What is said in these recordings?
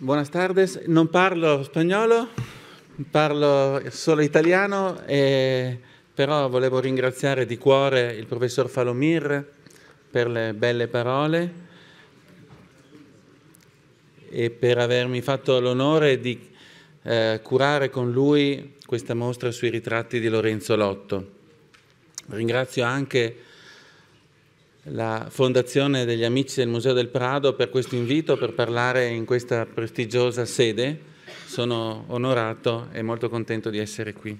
Buenas tardes, non parlo spagnolo, parlo solo italiano, e, però volevo ringraziare di cuore il professor Falomir per le belle parole e per avermi fatto l'onore di eh, curare con lui questa mostra sui ritratti di Lorenzo Lotto. Ringrazio anche la Fondazione degli Amici del Museo del Prado per questo invito per parlare in questa prestigiosa sede. Sono onorato e molto contento di essere qui.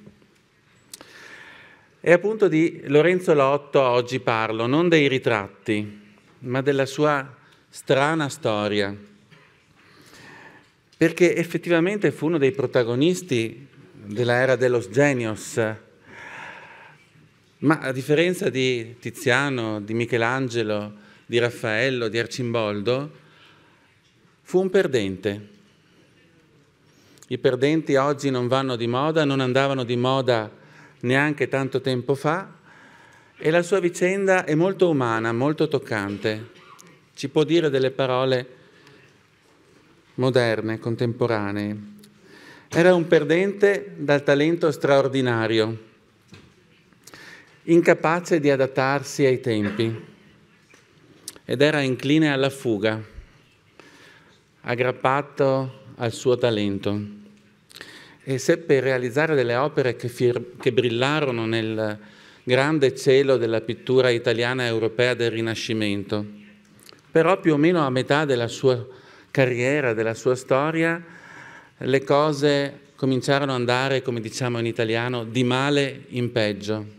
E appunto di Lorenzo Lotto oggi parlo, non dei ritratti, ma della sua strana storia. Perché effettivamente fu uno dei protagonisti dell'era dello Sgenios, ma a differenza di Tiziano, di Michelangelo, di Raffaello, di Arcimboldo, fu un perdente. I perdenti oggi non vanno di moda, non andavano di moda neanche tanto tempo fa e la sua vicenda è molto umana, molto toccante. Ci può dire delle parole moderne, contemporanee. Era un perdente dal talento straordinario incapace di adattarsi ai tempi ed era incline alla fuga, aggrappato al suo talento e seppe realizzare delle opere che, che brillarono nel grande cielo della pittura italiana e europea del Rinascimento. Però più o meno a metà della sua carriera, della sua storia, le cose cominciarono ad andare, come diciamo in italiano, di male in peggio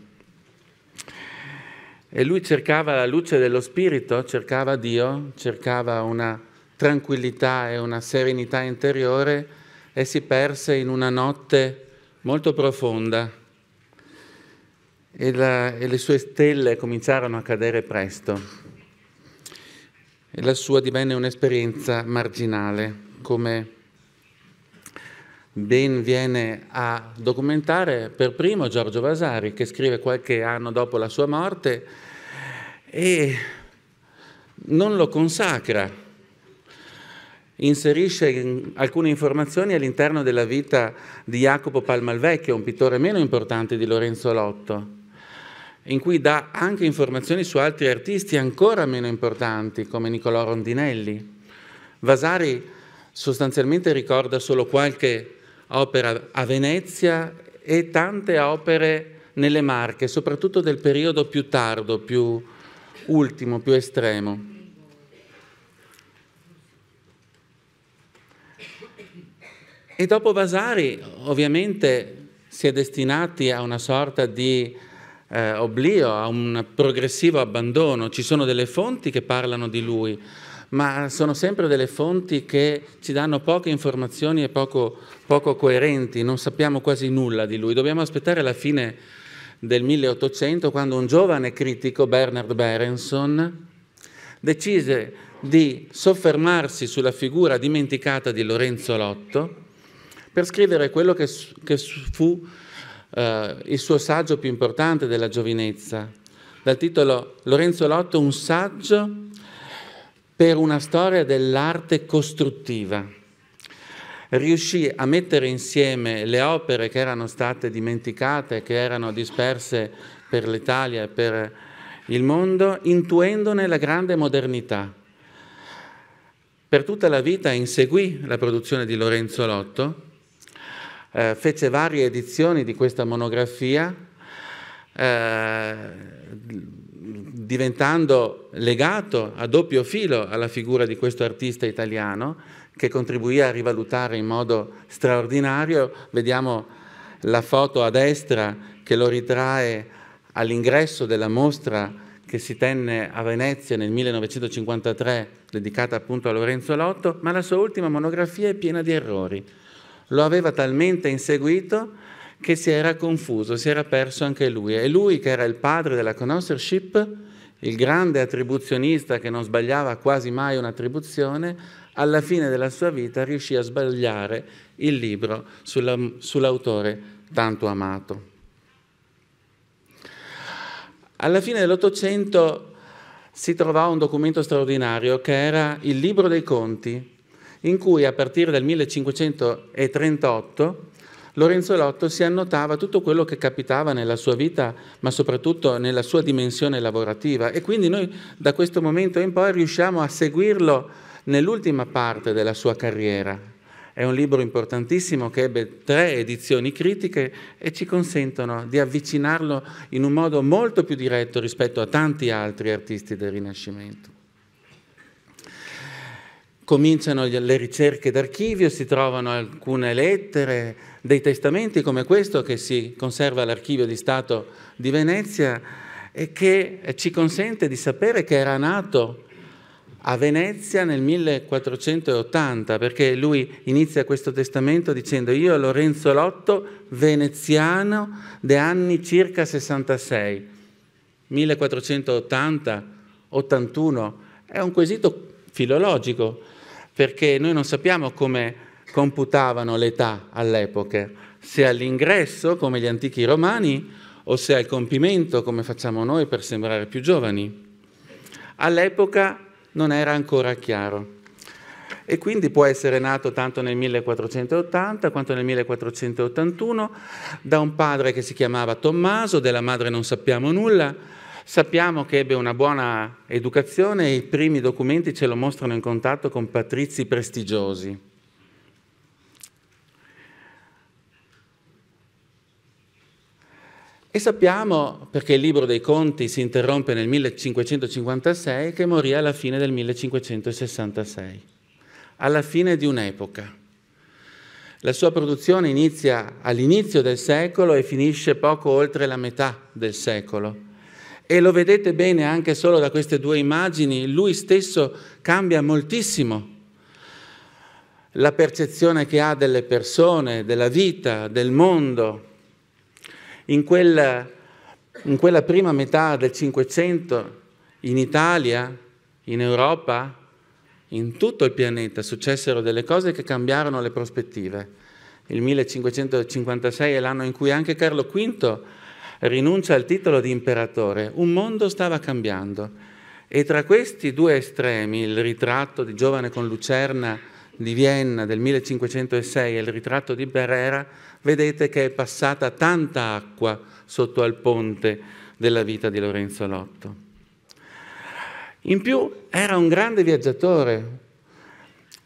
e lui cercava la luce dello Spirito, cercava Dio, cercava una tranquillità e una serenità interiore e si perse in una notte molto profonda. E, la, e le sue stelle cominciarono a cadere presto. E la sua divenne un'esperienza marginale, come ben viene a documentare per primo Giorgio Vasari, che scrive qualche anno dopo la sua morte e non lo consacra, inserisce alcune informazioni all'interno della vita di Jacopo Palmalvecchio, un pittore meno importante di Lorenzo Lotto, in cui dà anche informazioni su altri artisti ancora meno importanti, come Niccolò Rondinelli. Vasari sostanzialmente ricorda solo qualche opera a Venezia e tante opere nelle Marche, soprattutto del periodo più tardo, più ultimo, più estremo. E dopo Vasari ovviamente si è destinati a una sorta di eh, oblio, a un progressivo abbandono. Ci sono delle fonti che parlano di lui, ma sono sempre delle fonti che ci danno poche informazioni e poco poco coerenti, non sappiamo quasi nulla di lui. Dobbiamo aspettare la fine del 1800 quando un giovane critico, Bernard Berenson, decise di soffermarsi sulla figura dimenticata di Lorenzo Lotto per scrivere quello che, che fu eh, il suo saggio più importante della giovinezza, dal titolo Lorenzo Lotto, un saggio per una storia dell'arte costruttiva riuscì a mettere insieme le opere che erano state dimenticate, che erano disperse per l'Italia e per il mondo, intuendone la grande modernità. Per tutta la vita inseguì la produzione di Lorenzo Lotto, eh, fece varie edizioni di questa monografia, eh, diventando legato a doppio filo alla figura di questo artista italiano, che contribuì a rivalutare in modo straordinario. Vediamo la foto a destra che lo ritrae all'ingresso della mostra che si tenne a Venezia nel 1953, dedicata appunto a Lorenzo Lotto, ma la sua ultima monografia è piena di errori. Lo aveva talmente inseguito che si era confuso, si era perso anche lui. E lui, che era il padre della conoscership, il grande attribuzionista che non sbagliava quasi mai un'attribuzione, alla fine della sua vita riuscì a sbagliare il libro sull'autore tanto amato. Alla fine dell'Ottocento si trovò un documento straordinario che era il Libro dei Conti, in cui a partire dal 1538 Lorenzo Lotto si annotava tutto quello che capitava nella sua vita, ma soprattutto nella sua dimensione lavorativa. E quindi noi da questo momento in poi riusciamo a seguirlo nell'ultima parte della sua carriera. È un libro importantissimo che ebbe tre edizioni critiche e ci consentono di avvicinarlo in un modo molto più diretto rispetto a tanti altri artisti del Rinascimento cominciano le ricerche d'archivio, si trovano alcune lettere, dei testamenti come questo che si conserva all'archivio di Stato di Venezia e che ci consente di sapere che era nato a Venezia nel 1480, perché lui inizia questo testamento dicendo io Lorenzo Lotto, veneziano, de anni circa 66. 1480, 81, è un quesito filologico, perché noi non sappiamo come computavano l'età all'epoca, se all'ingresso come gli antichi romani o se al compimento come facciamo noi per sembrare più giovani. All'epoca non era ancora chiaro. E quindi può essere nato tanto nel 1480 quanto nel 1481 da un padre che si chiamava Tommaso, della madre non sappiamo nulla, sappiamo che ebbe una buona educazione e i primi documenti ce lo mostrano in contatto con patrizi prestigiosi. E sappiamo, perché il libro dei conti si interrompe nel 1556, che morì alla fine del 1566, alla fine di un'epoca. La sua produzione inizia all'inizio del secolo e finisce poco oltre la metà del secolo. E lo vedete bene anche solo da queste due immagini, lui stesso cambia moltissimo la percezione che ha delle persone, della vita, del mondo, in quella, in quella prima metà del Cinquecento in Italia, in Europa, in tutto il pianeta successero delle cose che cambiarono le prospettive. Il 1556 è l'anno in cui anche Carlo V rinuncia al titolo di imperatore. Un mondo stava cambiando e tra questi due estremi, il ritratto di Giovane con Lucerna di Vienna del 1506 e il ritratto di Berrera, vedete che è passata tanta acqua sotto al ponte della vita di Lorenzo Lotto. In più era un grande viaggiatore.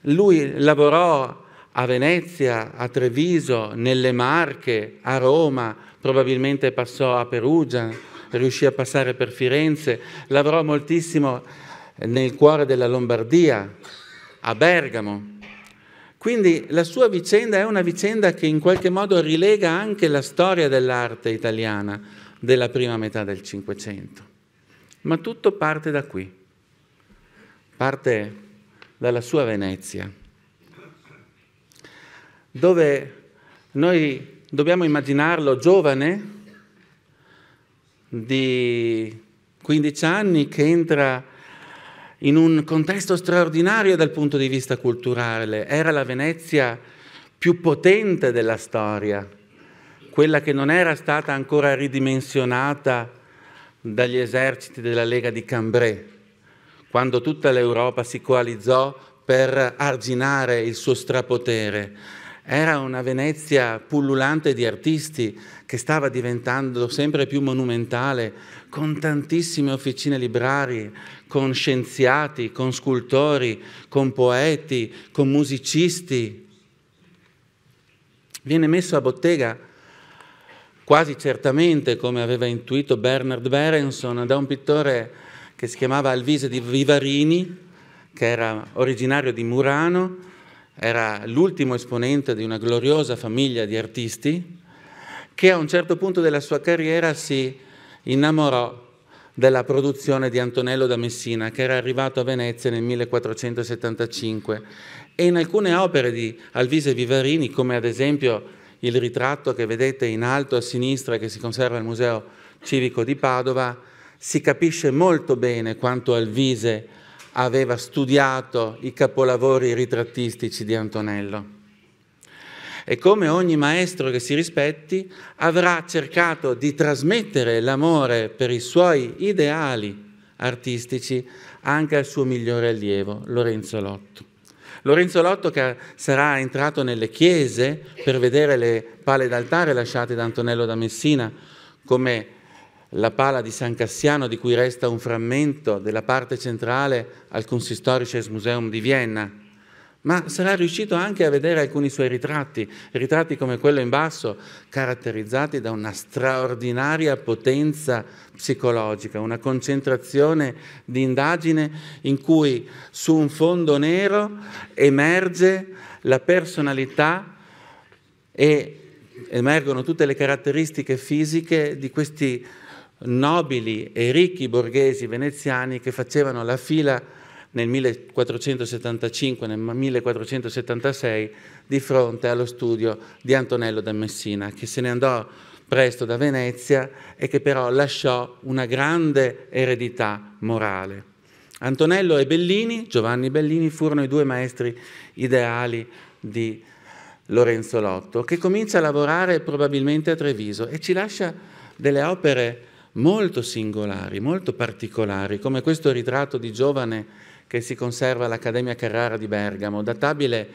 Lui lavorò a Venezia, a Treviso, nelle Marche, a Roma, probabilmente passò a Perugia, riuscì a passare per Firenze, lavorò moltissimo nel cuore della Lombardia, a Bergamo. Quindi la sua vicenda è una vicenda che in qualche modo rilega anche la storia dell'arte italiana della prima metà del Cinquecento. Ma tutto parte da qui, parte dalla sua Venezia, dove noi dobbiamo immaginarlo giovane di 15 anni che entra in un contesto straordinario dal punto di vista culturale. Era la Venezia più potente della storia, quella che non era stata ancora ridimensionata dagli eserciti della Lega di Cambrai, quando tutta l'Europa si coalizzò per arginare il suo strapotere. Era una Venezia pullulante di artisti che stava diventando sempre più monumentale, con tantissime officine librarie, con scienziati, con scultori, con poeti, con musicisti. Viene messo a bottega quasi certamente, come aveva intuito Bernard Berenson, da un pittore che si chiamava Alvise di Vivarini, che era originario di Murano, era l'ultimo esponente di una gloriosa famiglia di artisti, che a un certo punto della sua carriera si innamorò della produzione di Antonello da Messina, che era arrivato a Venezia nel 1475, e in alcune opere di Alvise Vivarini, come ad esempio il ritratto che vedete in alto a sinistra che si conserva al Museo Civico di Padova, si capisce molto bene quanto Alvise aveva studiato i capolavori ritrattistici di Antonello. E come ogni maestro che si rispetti avrà cercato di trasmettere l'amore per i suoi ideali artistici anche al suo migliore allievo, Lorenzo Lotto. Lorenzo Lotto che sarà entrato nelle chiese per vedere le pale d'altare lasciate da Antonello da Messina, come la pala di San Cassiano di cui resta un frammento della parte centrale al Kunsthistorisches Museum di Vienna, ma sarà riuscito anche a vedere alcuni suoi ritratti, ritratti come quello in basso, caratterizzati da una straordinaria potenza psicologica, una concentrazione di indagine in cui su un fondo nero emerge la personalità e emergono tutte le caratteristiche fisiche di questi nobili e ricchi borghesi veneziani che facevano la fila nel 1475, nel 1476, di fronte allo studio di Antonello da Messina, che se ne andò presto da Venezia e che però lasciò una grande eredità morale. Antonello e Bellini, Giovanni Bellini, furono i due maestri ideali di Lorenzo Lotto, che comincia a lavorare probabilmente a Treviso e ci lascia delle opere molto singolari, molto particolari, come questo ritratto di giovane che si conserva all'Accademia Carrara di Bergamo, databile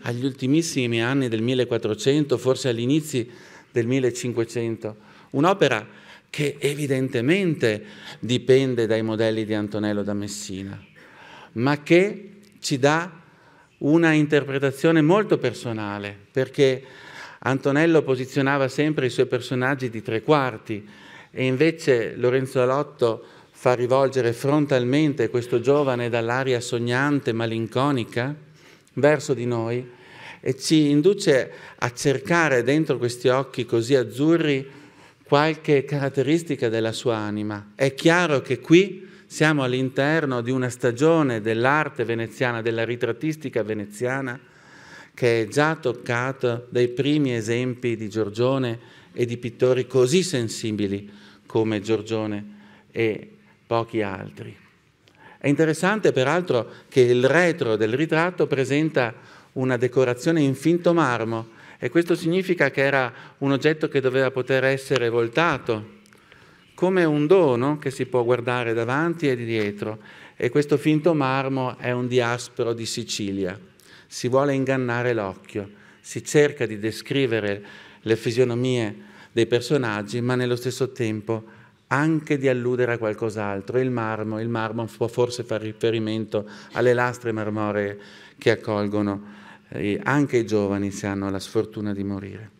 agli ultimissimi anni del 1400, forse agli inizi del 1500. Un'opera che evidentemente dipende dai modelli di Antonello da Messina, ma che ci dà una interpretazione molto personale, perché Antonello posizionava sempre i suoi personaggi di tre quarti e invece Lorenzo Alotto fa rivolgere frontalmente questo giovane dall'aria sognante, malinconica, verso di noi e ci induce a cercare dentro questi occhi così azzurri qualche caratteristica della sua anima. È chiaro che qui siamo all'interno di una stagione dell'arte veneziana, della ritrattistica veneziana, che è già toccata dai primi esempi di Giorgione e di pittori così sensibili come Giorgione e pochi altri. È interessante peraltro che il retro del ritratto presenta una decorazione in finto marmo e questo significa che era un oggetto che doveva poter essere voltato come un dono che si può guardare davanti e dietro e questo finto marmo è un diaspro di Sicilia. Si vuole ingannare l'occhio, si cerca di descrivere le fisionomie dei personaggi ma nello stesso tempo anche di alludere a qualcos'altro. Il marmo, il marmo può forse fare riferimento alle lastre marmoree che accolgono eh, anche i giovani se hanno la sfortuna di morire.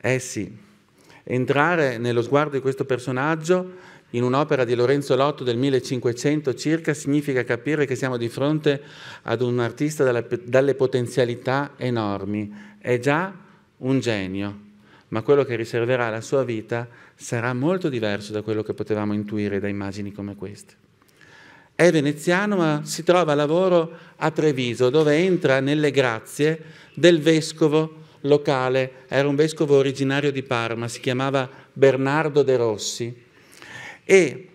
Eh sì, entrare nello sguardo di questo personaggio in un'opera di Lorenzo Lotto del 1500 circa significa capire che siamo di fronte ad un artista dalle potenzialità enormi. È già un genio, ma quello che riserverà la sua vita sarà molto diverso da quello che potevamo intuire da immagini come queste. È veneziano, ma si trova a lavoro a Treviso, dove entra nelle grazie del vescovo locale, era un vescovo originario di Parma, si chiamava Bernardo De Rossi e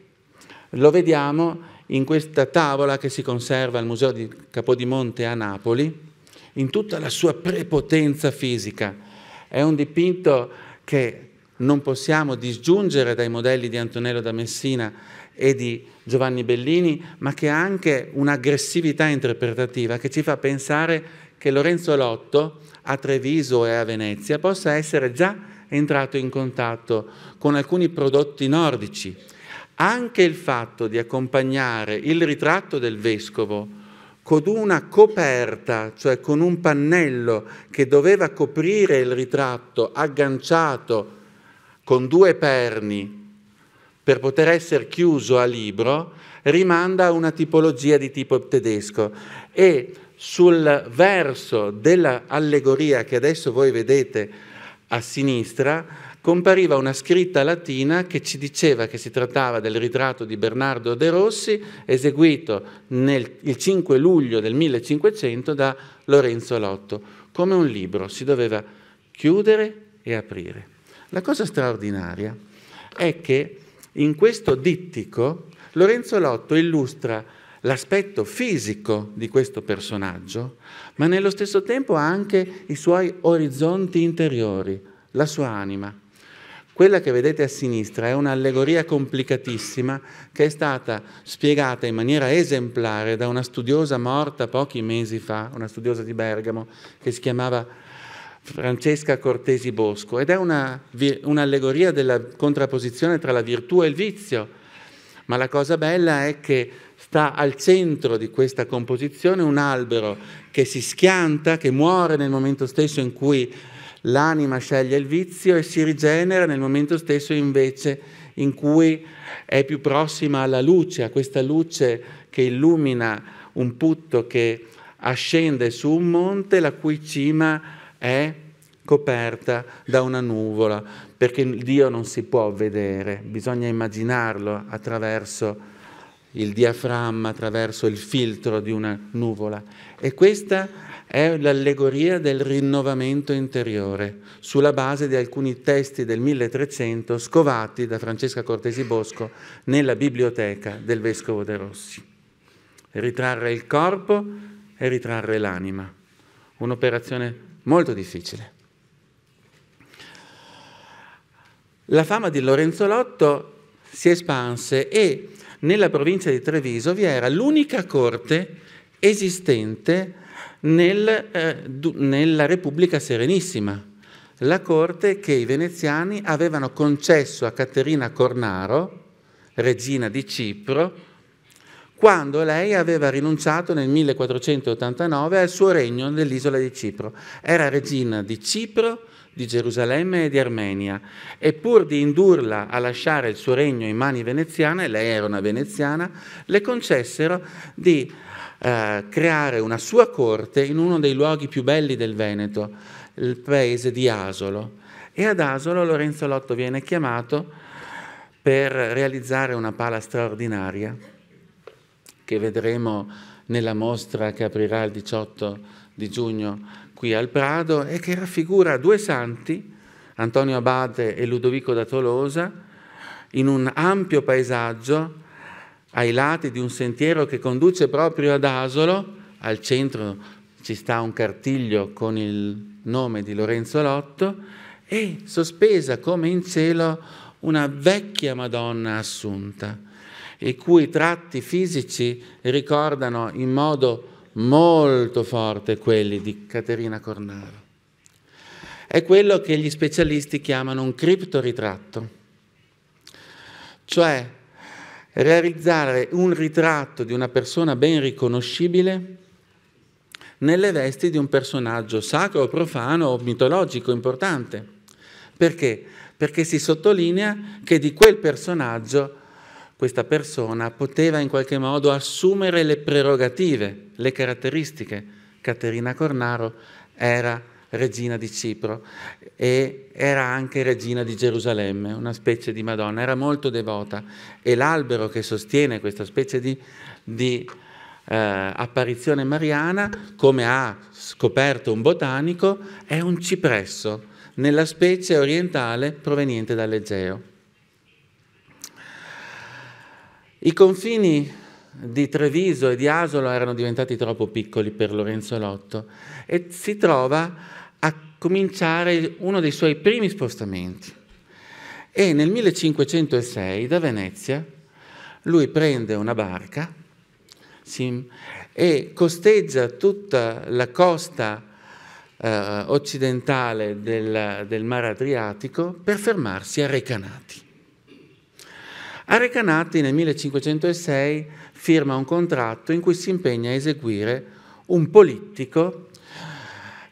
lo vediamo in questa tavola che si conserva al Museo di Capodimonte a Napoli, in tutta la sua prepotenza fisica. È un dipinto che non possiamo disgiungere dai modelli di Antonello da Messina e di Giovanni Bellini, ma che ha anche un'aggressività interpretativa che ci fa pensare che Lorenzo Lotto a Treviso e a Venezia possa essere già entrato in contatto con alcuni prodotti nordici. Anche il fatto di accompagnare il ritratto del vescovo con una coperta, cioè con un pannello che doveva coprire il ritratto agganciato con due perni per poter essere chiuso a libro, rimanda a una tipologia di tipo tedesco e sul verso dell'allegoria che adesso voi vedete a sinistra compariva una scritta latina che ci diceva che si trattava del ritratto di Bernardo de Rossi eseguito nel, il 5 luglio del 1500 da Lorenzo Lotto, come un libro, si doveva chiudere e aprire. La cosa straordinaria è che in questo dittico Lorenzo Lotto illustra l'aspetto fisico di questo personaggio, ma nello stesso tempo anche i suoi orizzonti interiori, la sua anima, quella che vedete a sinistra è un'allegoria complicatissima che è stata spiegata in maniera esemplare da una studiosa morta pochi mesi fa, una studiosa di Bergamo, che si chiamava Francesca Cortesi Bosco, ed è una, un'allegoria della contrapposizione tra la virtù e il vizio. Ma la cosa bella è che sta al centro di questa composizione un albero che si schianta, che muore nel momento stesso in cui L'anima sceglie il vizio e si rigenera nel momento stesso invece in cui è più prossima alla luce, a questa luce che illumina un putto che ascende su un monte la cui cima è coperta da una nuvola, perché Dio non si può vedere, bisogna immaginarlo attraverso il diaframma, attraverso il filtro di una nuvola. E questa è l'allegoria del rinnovamento interiore, sulla base di alcuni testi del 1300 scovati da Francesca Cortesi Bosco nella biblioteca del vescovo De Rossi. Ritrarre il corpo e ritrarre l'anima, un'operazione molto difficile. La fama di Lorenzo Lotto si espanse e nella provincia di Treviso vi era l'unica corte esistente nel, eh, du, nella Repubblica Serenissima, la corte che i veneziani avevano concesso a Caterina Cornaro, regina di Cipro, quando lei aveva rinunciato nel 1489 al suo regno nell'isola di Cipro. Era regina di Cipro, di Gerusalemme e di Armenia e pur di indurla a lasciare il suo regno in mani veneziane, lei era una veneziana, le concessero di eh, creare una sua corte in uno dei luoghi più belli del Veneto, il paese di Asolo. E ad Asolo Lorenzo Lotto viene chiamato per realizzare una pala straordinaria che vedremo nella mostra che aprirà il 18 di giugno qui al Prado e che raffigura due santi, Antonio Abate e Ludovico da Tolosa, in un ampio paesaggio ai lati di un sentiero che conduce proprio ad Asolo, al centro ci sta un cartiglio con il nome di Lorenzo Lotto e sospesa come in cielo una vecchia Madonna assunta, i cui tratti fisici ricordano in modo molto forte quelli di Caterina Cornaro. È quello che gli specialisti chiamano un criptoritratto, cioè realizzare un ritratto di una persona ben riconoscibile nelle vesti di un personaggio sacro, profano o mitologico importante. Perché? Perché si sottolinea che di quel personaggio questa persona poteva in qualche modo assumere le prerogative, le caratteristiche. Caterina Cornaro era regina di Cipro e era anche regina di Gerusalemme, una specie di Madonna, era molto devota e l'albero che sostiene questa specie di, di eh, apparizione mariana, come ha scoperto un botanico, è un cipresso nella specie orientale proveniente dall'Egeo. I confini di Treviso e di Asolo erano diventati troppo piccoli per Lorenzo Lotto e si trova a cominciare uno dei suoi primi spostamenti. E nel 1506 da Venezia lui prende una barca si, e costeggia tutta la costa eh, occidentale del, del mare Adriatico per fermarsi a Recanati. A Recanati nel 1506 firma un contratto in cui si impegna a eseguire un politico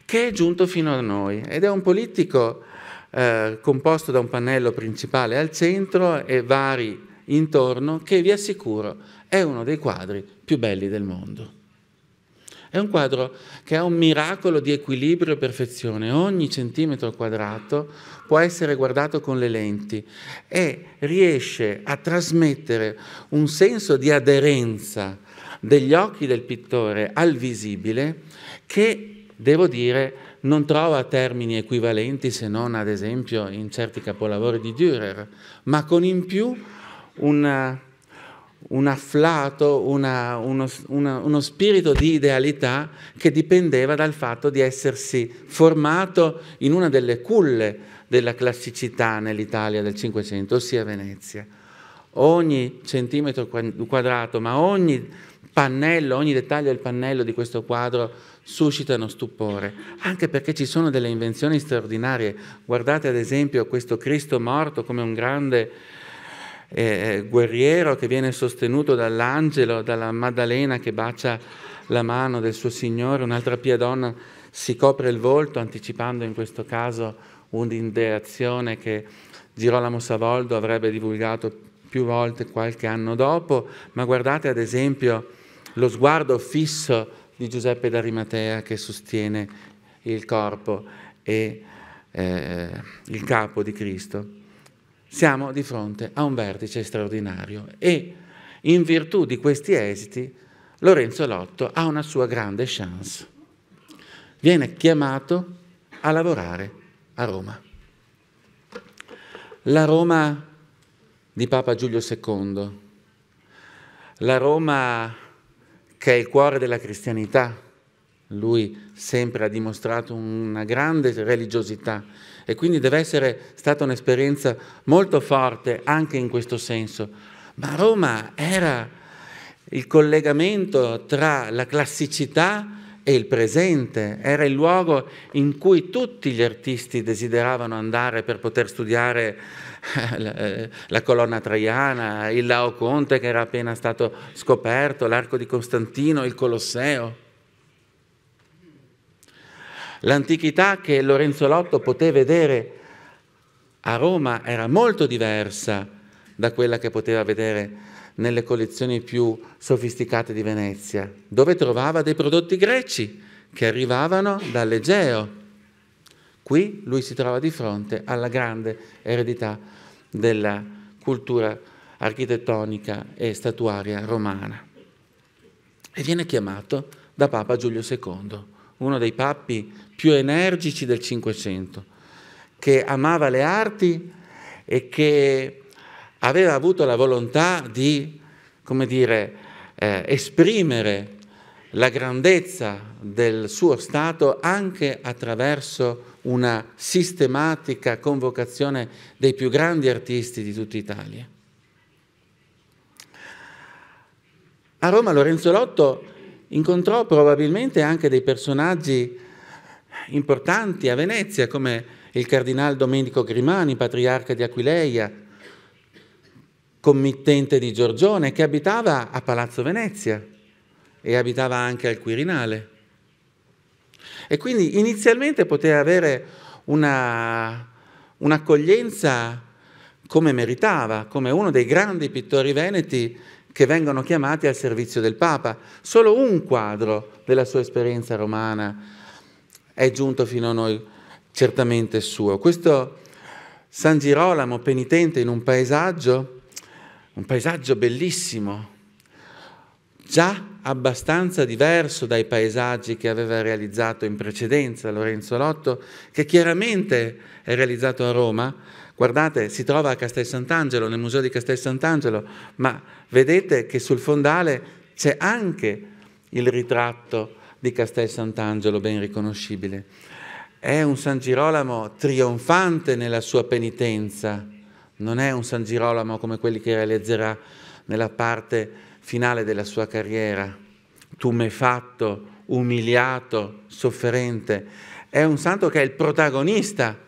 che è giunto fino a noi ed è un politico eh, composto da un pannello principale al centro e vari intorno che vi assicuro è uno dei quadri più belli del mondo. È un quadro che è un miracolo di equilibrio e perfezione. Ogni centimetro quadrato può essere guardato con le lenti e riesce a trasmettere un senso di aderenza degli occhi del pittore al visibile che, devo dire, non trova termini equivalenti se non ad esempio in certi capolavori di Dürer, ma con in più una un afflato, una, uno, una, uno spirito di idealità che dipendeva dal fatto di essersi formato in una delle culle della classicità nell'Italia del Cinquecento, ossia Venezia. Ogni centimetro quadrato, ma ogni pannello, ogni dettaglio del pannello di questo quadro suscitano stupore, anche perché ci sono delle invenzioni straordinarie. Guardate ad esempio questo Cristo morto come un grande eh, eh, guerriero che viene sostenuto dall'angelo, dalla Maddalena che bacia la mano del suo Signore, un'altra pia donna si copre il volto anticipando in questo caso un'indirezione che Girolamo Savoldo avrebbe divulgato più volte qualche anno dopo, ma guardate ad esempio lo sguardo fisso di Giuseppe d'Arimatea che sostiene il corpo e eh, il capo di Cristo siamo di fronte a un vertice straordinario e in virtù di questi esiti Lorenzo Lotto ha una sua grande chance. Viene chiamato a lavorare a Roma. La Roma di Papa Giulio II, la Roma che è il cuore della cristianità, lui sempre ha dimostrato una grande religiosità e quindi deve essere stata un'esperienza molto forte anche in questo senso. Ma Roma era il collegamento tra la classicità e il presente, era il luogo in cui tutti gli artisti desideravano andare per poter studiare eh, eh, la colonna traiana, il Laoconte che era appena stato scoperto, l'arco di Costantino, il Colosseo. L'antichità che Lorenzo Lotto poté vedere a Roma era molto diversa da quella che poteva vedere nelle collezioni più sofisticate di Venezia, dove trovava dei prodotti greci che arrivavano dall'Egeo. Qui lui si trova di fronte alla grande eredità della cultura architettonica e statuaria romana. E viene chiamato da Papa Giulio II, uno dei papi più energici del Cinquecento, che amava le arti e che aveva avuto la volontà di, come dire, eh, esprimere la grandezza del suo Stato anche attraverso una sistematica convocazione dei più grandi artisti di tutta Italia. A Roma Lorenzo Lotto incontrò probabilmente anche dei personaggi importanti a Venezia come il cardinal Domenico Grimani, patriarca di Aquileia, committente di Giorgione, che abitava a Palazzo Venezia e abitava anche al Quirinale. E quindi inizialmente poteva avere una, un'accoglienza come meritava, come uno dei grandi pittori veneti che vengono chiamati al servizio del Papa. Solo un quadro della sua esperienza romana è giunto fino a noi, certamente suo. Questo San Girolamo, penitente in un paesaggio, un paesaggio bellissimo, già abbastanza diverso dai paesaggi che aveva realizzato in precedenza Lorenzo Lotto, che chiaramente è realizzato a Roma. Guardate, si trova a Castel Sant'Angelo, nel museo di Castel Sant'Angelo, ma vedete che sul fondale c'è anche il ritratto di Castel Sant'Angelo ben riconoscibile. È un San Girolamo trionfante nella sua penitenza, non è un San Girolamo come quelli che realizzerà nella parte finale della sua carriera, tumefatto, umiliato, sofferente. È un santo che è il protagonista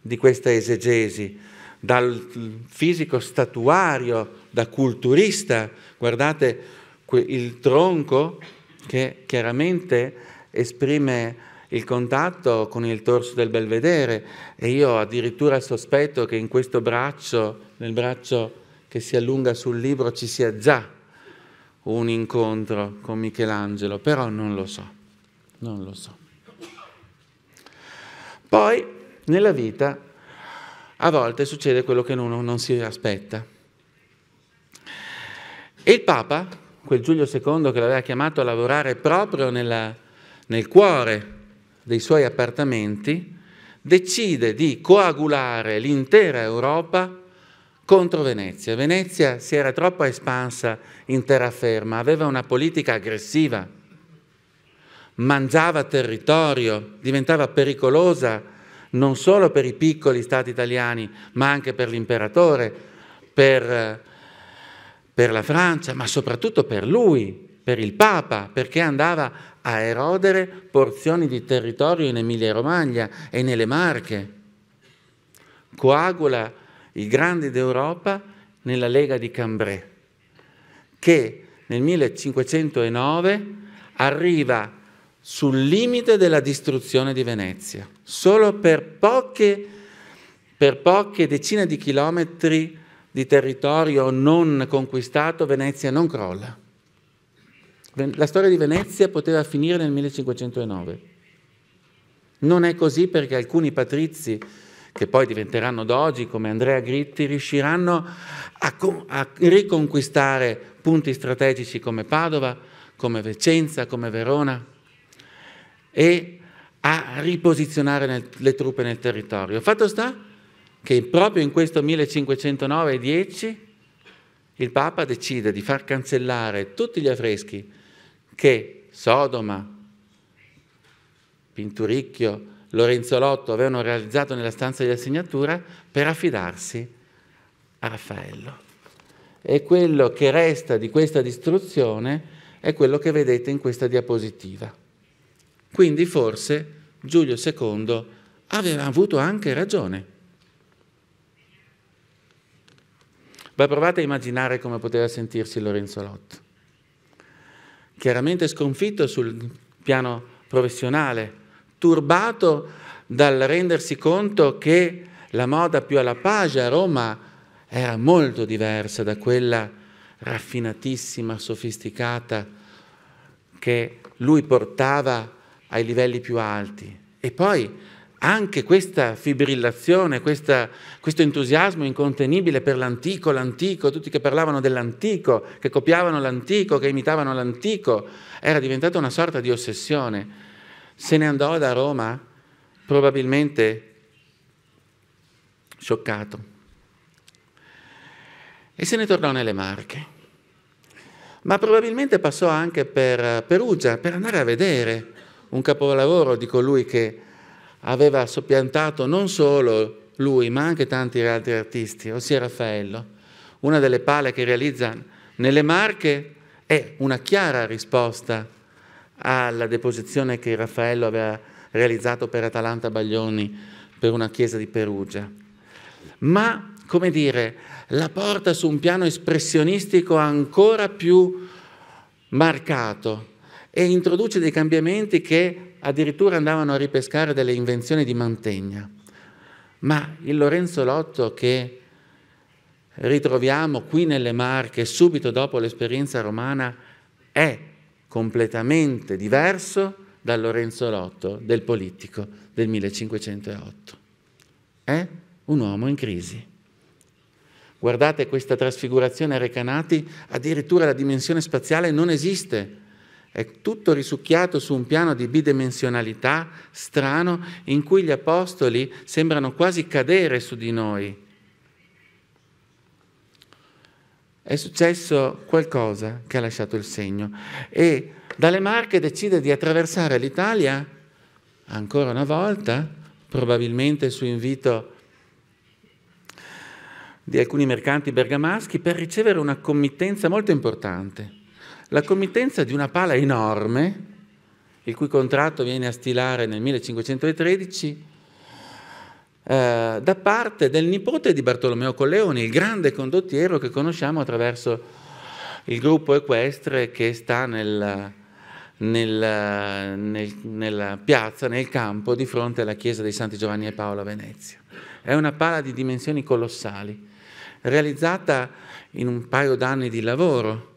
di questa esegesi, dal fisico statuario, da culturista. Guardate il tronco che chiaramente esprime il contatto con il torso del belvedere e io addirittura sospetto che in questo braccio, nel braccio che si allunga sul libro, ci sia già un incontro con Michelangelo, però non lo so, non lo so. Poi nella vita a volte succede quello che uno non si aspetta. E il Papa quel Giulio II che l'aveva chiamato a lavorare proprio nella, nel cuore dei suoi appartamenti, decide di coagulare l'intera Europa contro Venezia. Venezia si era troppo espansa in terraferma, aveva una politica aggressiva, mangiava territorio, diventava pericolosa non solo per i piccoli stati italiani, ma anche per l'imperatore, per eh, per la Francia, ma soprattutto per lui, per il Papa, perché andava a erodere porzioni di territorio in Emilia-Romagna e nelle Marche. Coagula i grandi d'Europa nella Lega di Cambrai, che nel 1509 arriva sul limite della distruzione di Venezia, solo per poche, per poche decine di chilometri di territorio non conquistato Venezia non crolla. La storia di Venezia poteva finire nel 1509. Non è così perché alcuni patrizi, che poi diventeranno d'oggi, come Andrea Gritti, riusciranno a, a riconquistare punti strategici come Padova, come Vicenza, come Verona e a riposizionare nel, le truppe nel territorio. Fatto sta che proprio in questo 1509-10 il Papa decide di far cancellare tutti gli affreschi che Sodoma, Pinturicchio, Lorenzo Lotto avevano realizzato nella stanza di assegnatura per affidarsi a Raffaello. E quello che resta di questa distruzione è quello che vedete in questa diapositiva. Quindi forse Giulio II aveva avuto anche ragione. Beh, provate a immaginare come poteva sentirsi Lorenzo Lotto. Chiaramente sconfitto sul piano professionale, turbato dal rendersi conto che la moda più alla page a Roma era molto diversa da quella raffinatissima, sofisticata che lui portava ai livelli più alti. E poi anche questa fibrillazione, questa, questo entusiasmo incontenibile per l'antico, l'antico, tutti che parlavano dell'antico, che copiavano l'antico, che imitavano l'antico, era diventata una sorta di ossessione. Se ne andò da Roma probabilmente scioccato e se ne tornò nelle Marche. Ma probabilmente passò anche per Perugia per andare a vedere un capolavoro di colui che aveva soppiantato non solo lui, ma anche tanti altri artisti, ossia Raffaello. Una delle pale che realizza nelle Marche è una chiara risposta alla deposizione che Raffaello aveva realizzato per Atalanta Baglioni per una chiesa di Perugia. Ma, come dire, la porta su un piano espressionistico ancora più marcato, e introduce dei cambiamenti che addirittura andavano a ripescare delle invenzioni di Mantegna. Ma il Lorenzo Lotto che ritroviamo qui nelle Marche subito dopo l'esperienza romana è completamente diverso dal Lorenzo Lotto del politico del 1508. È un uomo in crisi. Guardate questa trasfigurazione a Recanati, addirittura la dimensione spaziale non esiste è tutto risucchiato su un piano di bidimensionalità strano in cui gli apostoli sembrano quasi cadere su di noi. È successo qualcosa che ha lasciato il segno e dalle Marche decide di attraversare l'Italia ancora una volta, probabilmente su invito di alcuni mercanti bergamaschi, per ricevere una committenza molto importante la committenza di una pala enorme, il cui contratto viene a stilare nel 1513, eh, da parte del nipote di Bartolomeo Colleoni, il grande condottiero che conosciamo attraverso il gruppo equestre che sta nel, nel, nel, nella piazza, nel campo, di fronte alla chiesa dei Santi Giovanni e Paolo a Venezia. È una pala di dimensioni colossali, realizzata in un paio d'anni di lavoro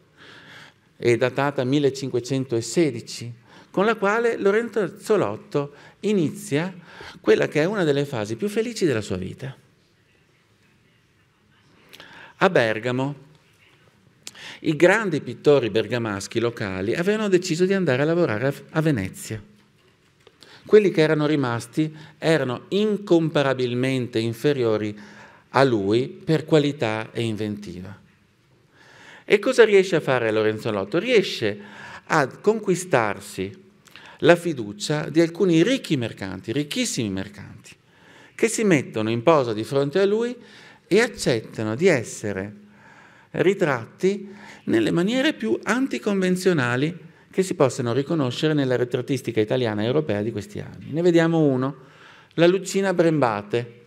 e datata 1516, con la quale Lorenzo Zolotto inizia quella che è una delle fasi più felici della sua vita. A Bergamo i grandi pittori bergamaschi locali avevano deciso di andare a lavorare a Venezia. Quelli che erano rimasti erano incomparabilmente inferiori a lui per qualità e inventiva. E cosa riesce a fare Lorenzo Lotto? Riesce a conquistarsi la fiducia di alcuni ricchi mercanti, ricchissimi mercanti, che si mettono in posa di fronte a lui e accettano di essere ritratti nelle maniere più anticonvenzionali che si possano riconoscere nella ritrattistica italiana e europea di questi anni. Ne vediamo uno, la Lucina Brembate,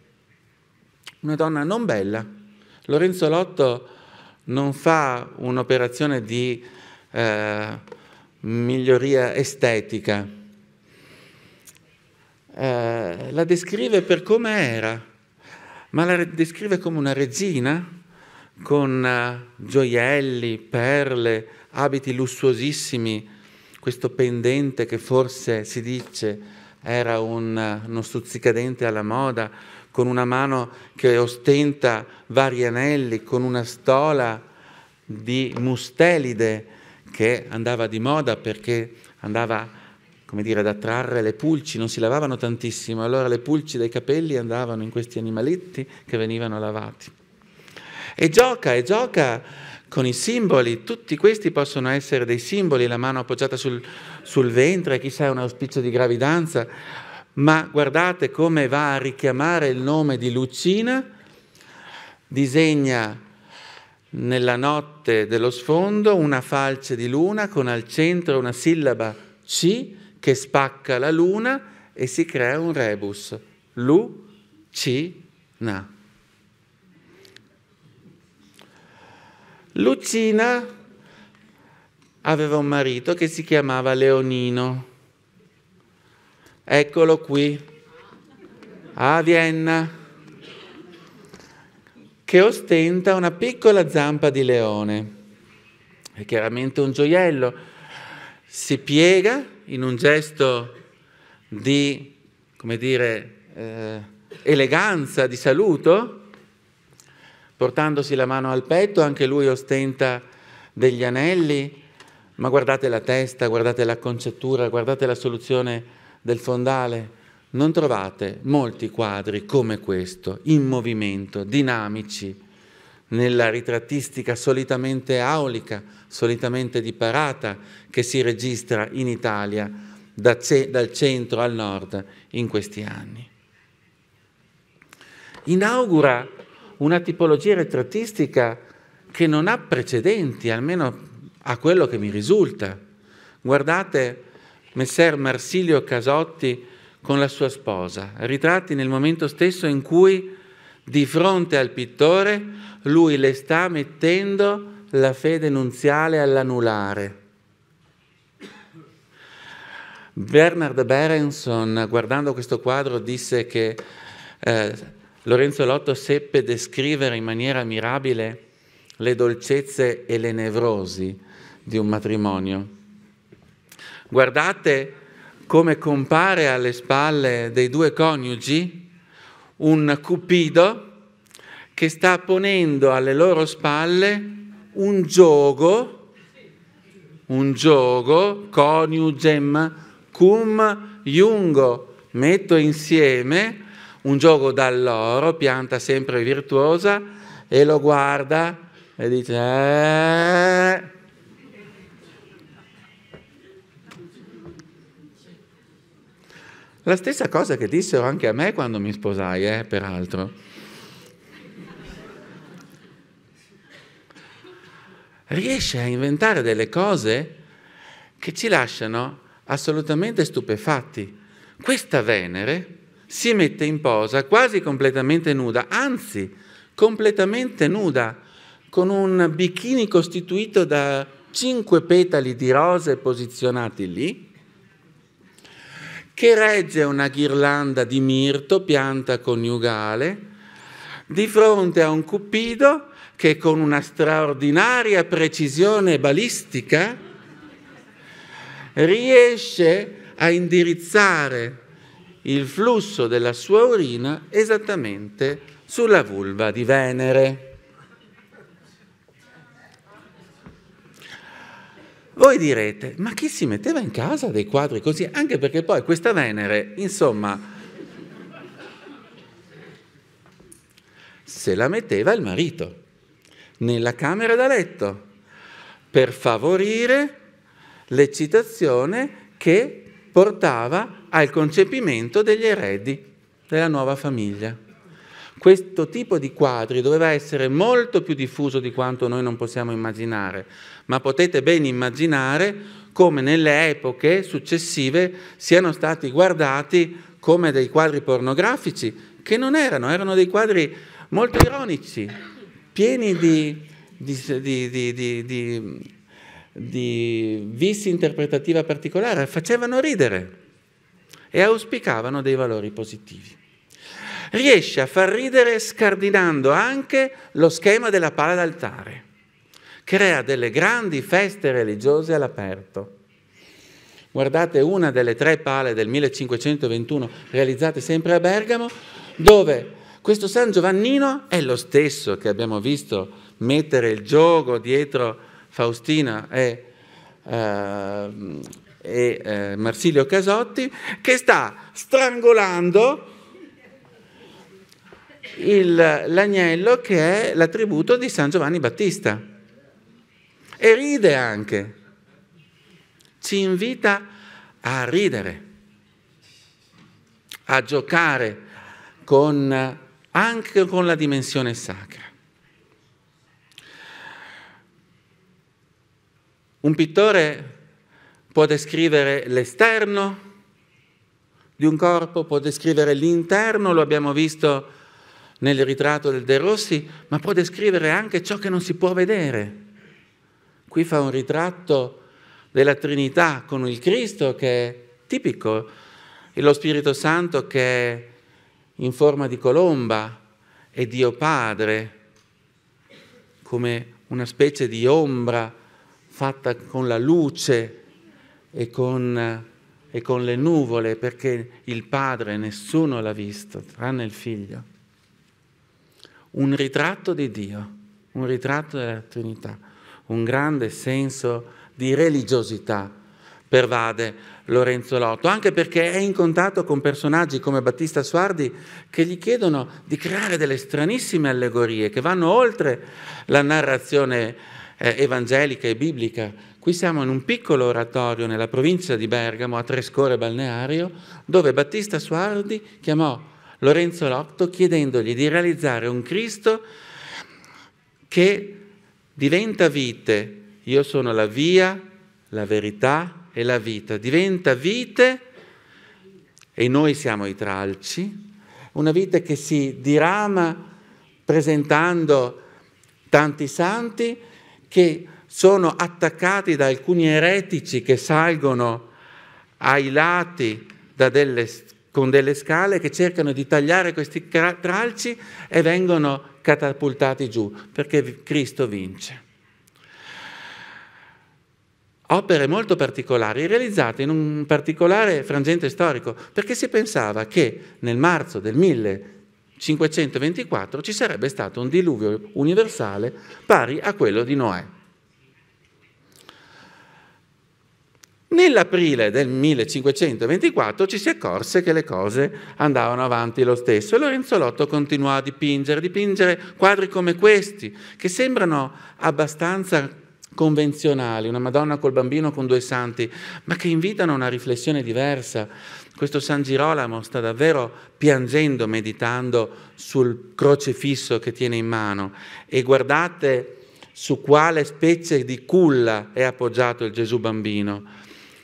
una donna non bella. Lorenzo Lotto non fa un'operazione di eh, miglioria estetica, eh, la descrive per come era, ma la descrive come una regina con eh, gioielli, perle, abiti lussuosissimi, questo pendente che forse si dice era un, uno eh, stuzzicadente alla moda, con una mano che ostenta vari anelli, con una stola di mustelide che andava di moda perché andava come dire, ad attrarre le pulci, non si lavavano tantissimo, allora le pulci dai capelli andavano in questi animaletti che venivano lavati. E gioca, e gioca con i simboli, tutti questi possono essere dei simboli, la mano appoggiata sul, sul ventre, chissà, un auspicio di gravidanza, ma guardate come va a richiamare il nome di Lucina, disegna nella notte dello sfondo una falce di luna con al centro una sillaba C che spacca la luna e si crea un rebus, Lucina. Lucina aveva un marito che si chiamava Leonino Eccolo qui, a Vienna, che ostenta una piccola zampa di leone. È chiaramente un gioiello. Si piega in un gesto di, come dire, eh, eleganza, di saluto, portandosi la mano al petto, anche lui ostenta degli anelli, ma guardate la testa, guardate la concettura, guardate la soluzione del fondale non trovate molti quadri come questo, in movimento, dinamici, nella ritrattistica solitamente aulica, solitamente di parata, che si registra in Italia da ce- dal centro al nord in questi anni. Inaugura una tipologia ritrattistica che non ha precedenti, almeno a quello che mi risulta. Guardate Messer Marsilio Casotti con la sua sposa, ritratti nel momento stesso in cui di fronte al pittore lui le sta mettendo la fede nunziale all'anulare. Bernard Berenson, guardando questo quadro, disse che eh, Lorenzo Lotto seppe descrivere in maniera mirabile le dolcezze e le nevrosi di un matrimonio. Guardate come compare alle spalle dei due coniugi un cupido che sta ponendo alle loro spalle un gioco, un gioco, coniugem cum jungo, metto insieme un gioco dall'oro, pianta sempre virtuosa, e lo guarda e dice... Eh, La stessa cosa che dissero anche a me quando mi sposai, eh, peraltro. Riesce a inventare delle cose che ci lasciano assolutamente stupefatti. Questa Venere si mette in posa quasi completamente nuda, anzi completamente nuda, con un bikini costituito da cinque petali di rose posizionati lì, che regge una ghirlanda di mirto, pianta coniugale, di fronte a un cupido che con una straordinaria precisione balistica riesce a indirizzare il flusso della sua urina esattamente sulla vulva di Venere. Voi direte, ma chi si metteva in casa dei quadri così? Anche perché poi questa Venere, insomma, se la metteva il marito nella camera da letto per favorire l'eccitazione che portava al concepimento degli eredi della nuova famiglia. Questo tipo di quadri doveva essere molto più diffuso di quanto noi non possiamo immaginare, ma potete ben immaginare come nelle epoche successive siano stati guardati come dei quadri pornografici, che non erano, erano dei quadri molto ironici, pieni di, di, di, di vis interpretativa particolare, facevano ridere e auspicavano dei valori positivi. Riesce a far ridere scardinando anche lo schema della pala d'altare crea delle grandi feste religiose all'aperto. Guardate una delle tre pale del 1521 realizzate sempre a Bergamo, dove questo San Giovannino è lo stesso che abbiamo visto mettere il gioco dietro Faustina e, eh, e eh, Marsilio Casotti, che sta strangolando il, l'agnello che è l'attributo di San Giovanni Battista e ride anche. Ci invita a ridere, a giocare con, anche con la dimensione sacra. Un pittore può descrivere l'esterno di un corpo, può descrivere l'interno, lo abbiamo visto nel ritratto del De Rossi, ma può descrivere anche ciò che non si può vedere. Qui fa un ritratto della Trinità con il Cristo che è tipico e lo Spirito Santo che è in forma di colomba e Dio Padre come una specie di ombra fatta con la luce e con, e con le nuvole perché il Padre nessuno l'ha visto tranne il Figlio. Un ritratto di Dio, un ritratto della Trinità un grande senso di religiosità pervade Lorenzo Lotto, anche perché è in contatto con personaggi come Battista Suardi che gli chiedono di creare delle stranissime allegorie che vanno oltre la narrazione eh, evangelica e biblica. Qui siamo in un piccolo oratorio nella provincia di Bergamo, a Trescore Balneario, dove Battista Suardi chiamò Lorenzo Lotto chiedendogli di realizzare un Cristo che diventa vite, io sono la via, la verità e la vita, diventa vite e noi siamo i tralci, una vita che si dirama presentando tanti santi che sono attaccati da alcuni eretici che salgono ai lati delle, con delle scale che cercano di tagliare questi tralci e vengono catapultati giù, perché Cristo vince. Opere molto particolari, realizzate in un particolare frangente storico, perché si pensava che nel marzo del 1524 ci sarebbe stato un diluvio universale pari a quello di Noè. Nell'aprile del 1524 ci si accorse che le cose andavano avanti lo stesso e Lorenzo Lotto continuò a dipingere, a dipingere quadri come questi, che sembrano abbastanza convenzionali, una Madonna col bambino con due santi, ma che invitano a una riflessione diversa. Questo San Girolamo sta davvero piangendo, meditando sul crocefisso che tiene in mano e guardate su quale specie di culla è appoggiato il Gesù bambino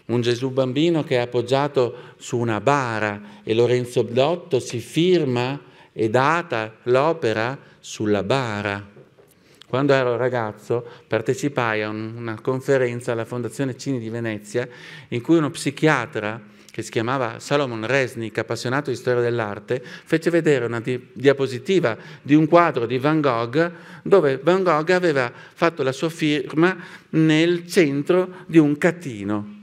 un Gesù bambino che è appoggiato su una bara e Lorenzo Blotto si firma e data l'opera sulla bara. Quando ero ragazzo partecipai a una conferenza alla Fondazione Cini di Venezia in cui uno psichiatra che si chiamava Salomon Resnick, appassionato di storia dell'arte, fece vedere una di diapositiva di un quadro di Van Gogh dove Van Gogh aveva fatto la sua firma nel centro di un catino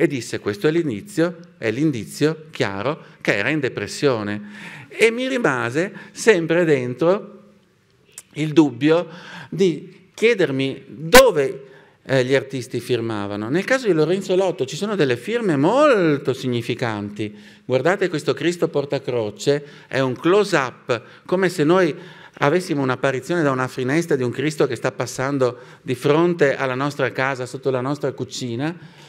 e disse questo è l'inizio, è l'indizio chiaro che era in depressione. E mi rimase sempre dentro il dubbio di chiedermi dove eh, gli artisti firmavano. Nel caso di Lorenzo Lotto ci sono delle firme molto significanti. Guardate questo Cristo portacroce, è un close-up, come se noi avessimo un'apparizione da una finestra di un Cristo che sta passando di fronte alla nostra casa, sotto la nostra cucina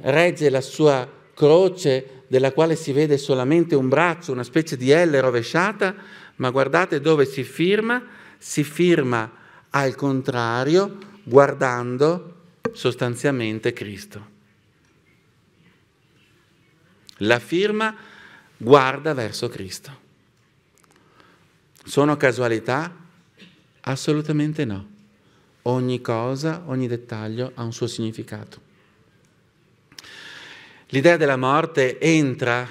regge la sua croce della quale si vede solamente un braccio, una specie di L rovesciata, ma guardate dove si firma, si firma al contrario guardando sostanzialmente Cristo. La firma guarda verso Cristo. Sono casualità? Assolutamente no. Ogni cosa, ogni dettaglio ha un suo significato. L'idea della morte entra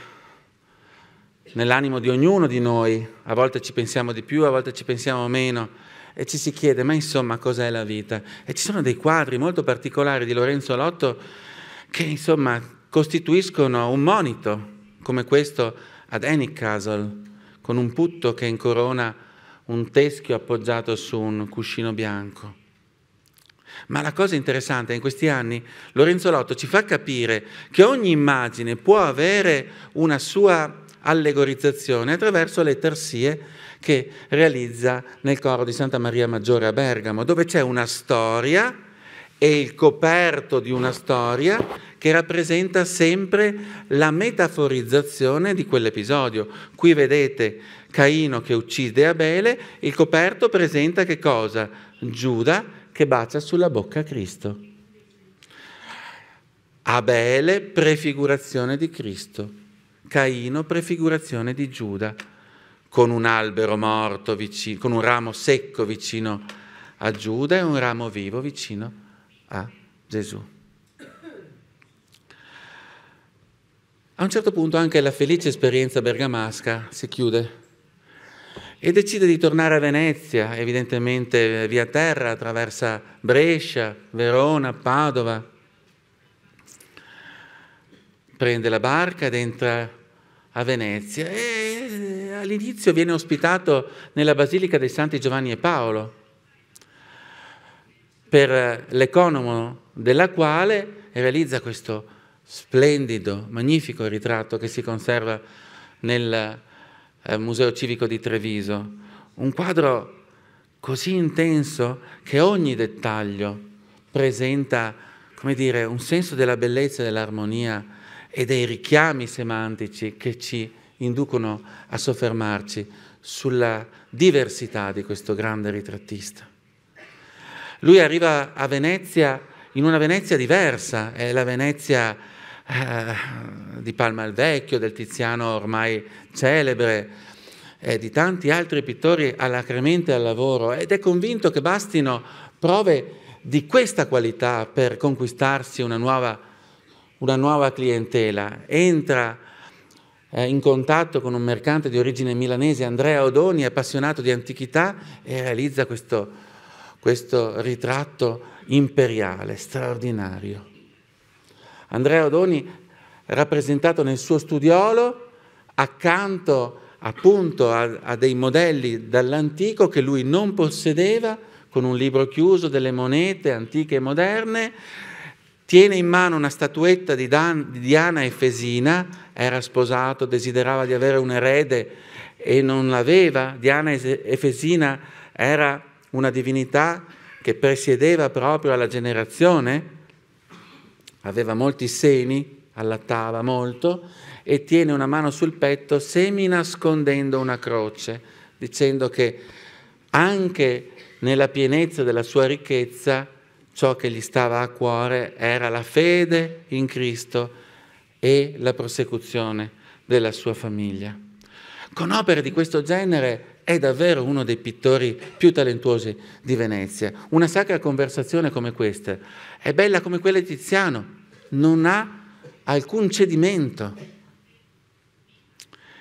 nell'animo di ognuno di noi, a volte ci pensiamo di più, a volte ci pensiamo meno e ci si chiede ma insomma cos'è la vita? E ci sono dei quadri molto particolari di Lorenzo Lotto che insomma costituiscono un monito come questo ad Enic Castle con un putto che incorona un teschio appoggiato su un cuscino bianco. Ma la cosa interessante in questi anni, Lorenzo Lotto ci fa capire che ogni immagine può avere una sua allegorizzazione attraverso le tarsie che realizza nel coro di Santa Maria Maggiore a Bergamo, dove c'è una storia e il coperto di una storia che rappresenta sempre la metaforizzazione di quell'episodio. Qui vedete Caino che uccide Abele, il coperto presenta che cosa? Giuda che bacia sulla bocca Cristo. Abele, prefigurazione di Cristo. Caino, prefigurazione di Giuda, con un albero morto vicino, con un ramo secco vicino a Giuda e un ramo vivo vicino a Gesù. A un certo punto anche la felice esperienza bergamasca si chiude e decide di tornare a Venezia, evidentemente via terra, attraversa Brescia, Verona, Padova. Prende la barca ed entra a Venezia e eh, all'inizio viene ospitato nella Basilica dei Santi Giovanni e Paolo, per eh, l'economo della quale realizza questo splendido, magnifico ritratto che si conserva nel eh, Museo Civico di Treviso, un quadro così intenso che ogni dettaglio presenta, come dire, un senso della bellezza e dell'armonia e dei richiami semantici che ci inducono a soffermarci sulla diversità di questo grande ritrattista. Lui arriva a Venezia in una Venezia diversa, è la Venezia eh, di Palma il Vecchio, del Tiziano ormai celebre, e di tanti altri pittori alacremente al lavoro ed è convinto che bastino prove di questa qualità per conquistarsi una nuova, una nuova clientela. Entra eh, in contatto con un mercante di origine milanese, Andrea Odoni, appassionato di antichità, e realizza questo, questo ritratto imperiale, straordinario. Andrea Odoni rappresentato nel suo studiolo accanto appunto a, a dei modelli dall'antico che lui non possedeva, con un libro chiuso delle monete antiche e moderne, tiene in mano una statuetta di, Dan, di Diana Efesina, era sposato, desiderava di avere un erede e non l'aveva, Diana Efesina era una divinità che presiedeva proprio alla generazione, aveva molti seni, allattava molto, e tiene una mano sul petto, semi nascondendo una croce, dicendo che anche nella pienezza della sua ricchezza ciò che gli stava a cuore era la fede in Cristo e la prosecuzione della sua famiglia. Con opere di questo genere è davvero uno dei pittori più talentuosi di Venezia. Una sacra conversazione come questa è bella come quella di Tiziano, non ha alcun cedimento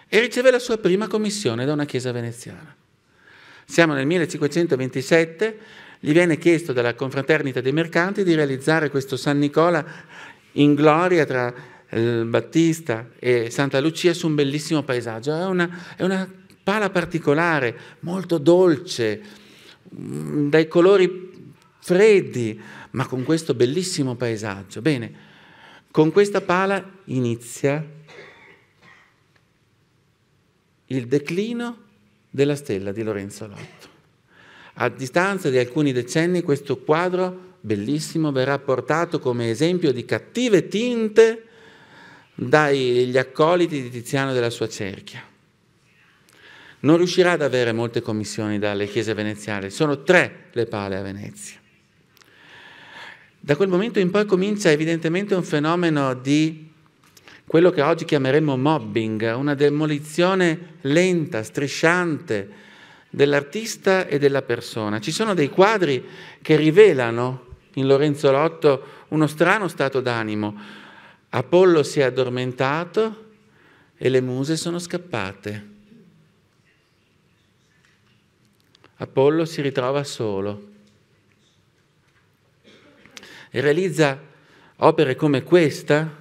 e riceve la sua prima commissione da una chiesa veneziana. Siamo nel 1527, gli viene chiesto dalla Confraternita dei Mercanti di realizzare questo San Nicola in gloria tra eh, Battista e Santa Lucia su un bellissimo paesaggio. È una, è una pala particolare, molto dolce, mm, dai colori freddi, ma con questo bellissimo paesaggio. Bene, con questa pala inizia il declino della stella di Lorenzo Lotto. A distanza di alcuni decenni questo quadro bellissimo verrà portato come esempio di cattive tinte dagli accoliti di Tiziano della sua cerchia. Non riuscirà ad avere molte commissioni dalle chiese veneziane, sono tre le pale a Venezia. Da quel momento in poi comincia evidentemente un fenomeno di quello che oggi chiameremmo mobbing, una demolizione lenta, strisciante dell'artista e della persona. Ci sono dei quadri che rivelano in Lorenzo Lotto uno strano stato d'animo. Apollo si è addormentato e le muse sono scappate. Apollo si ritrova solo e realizza opere come questa,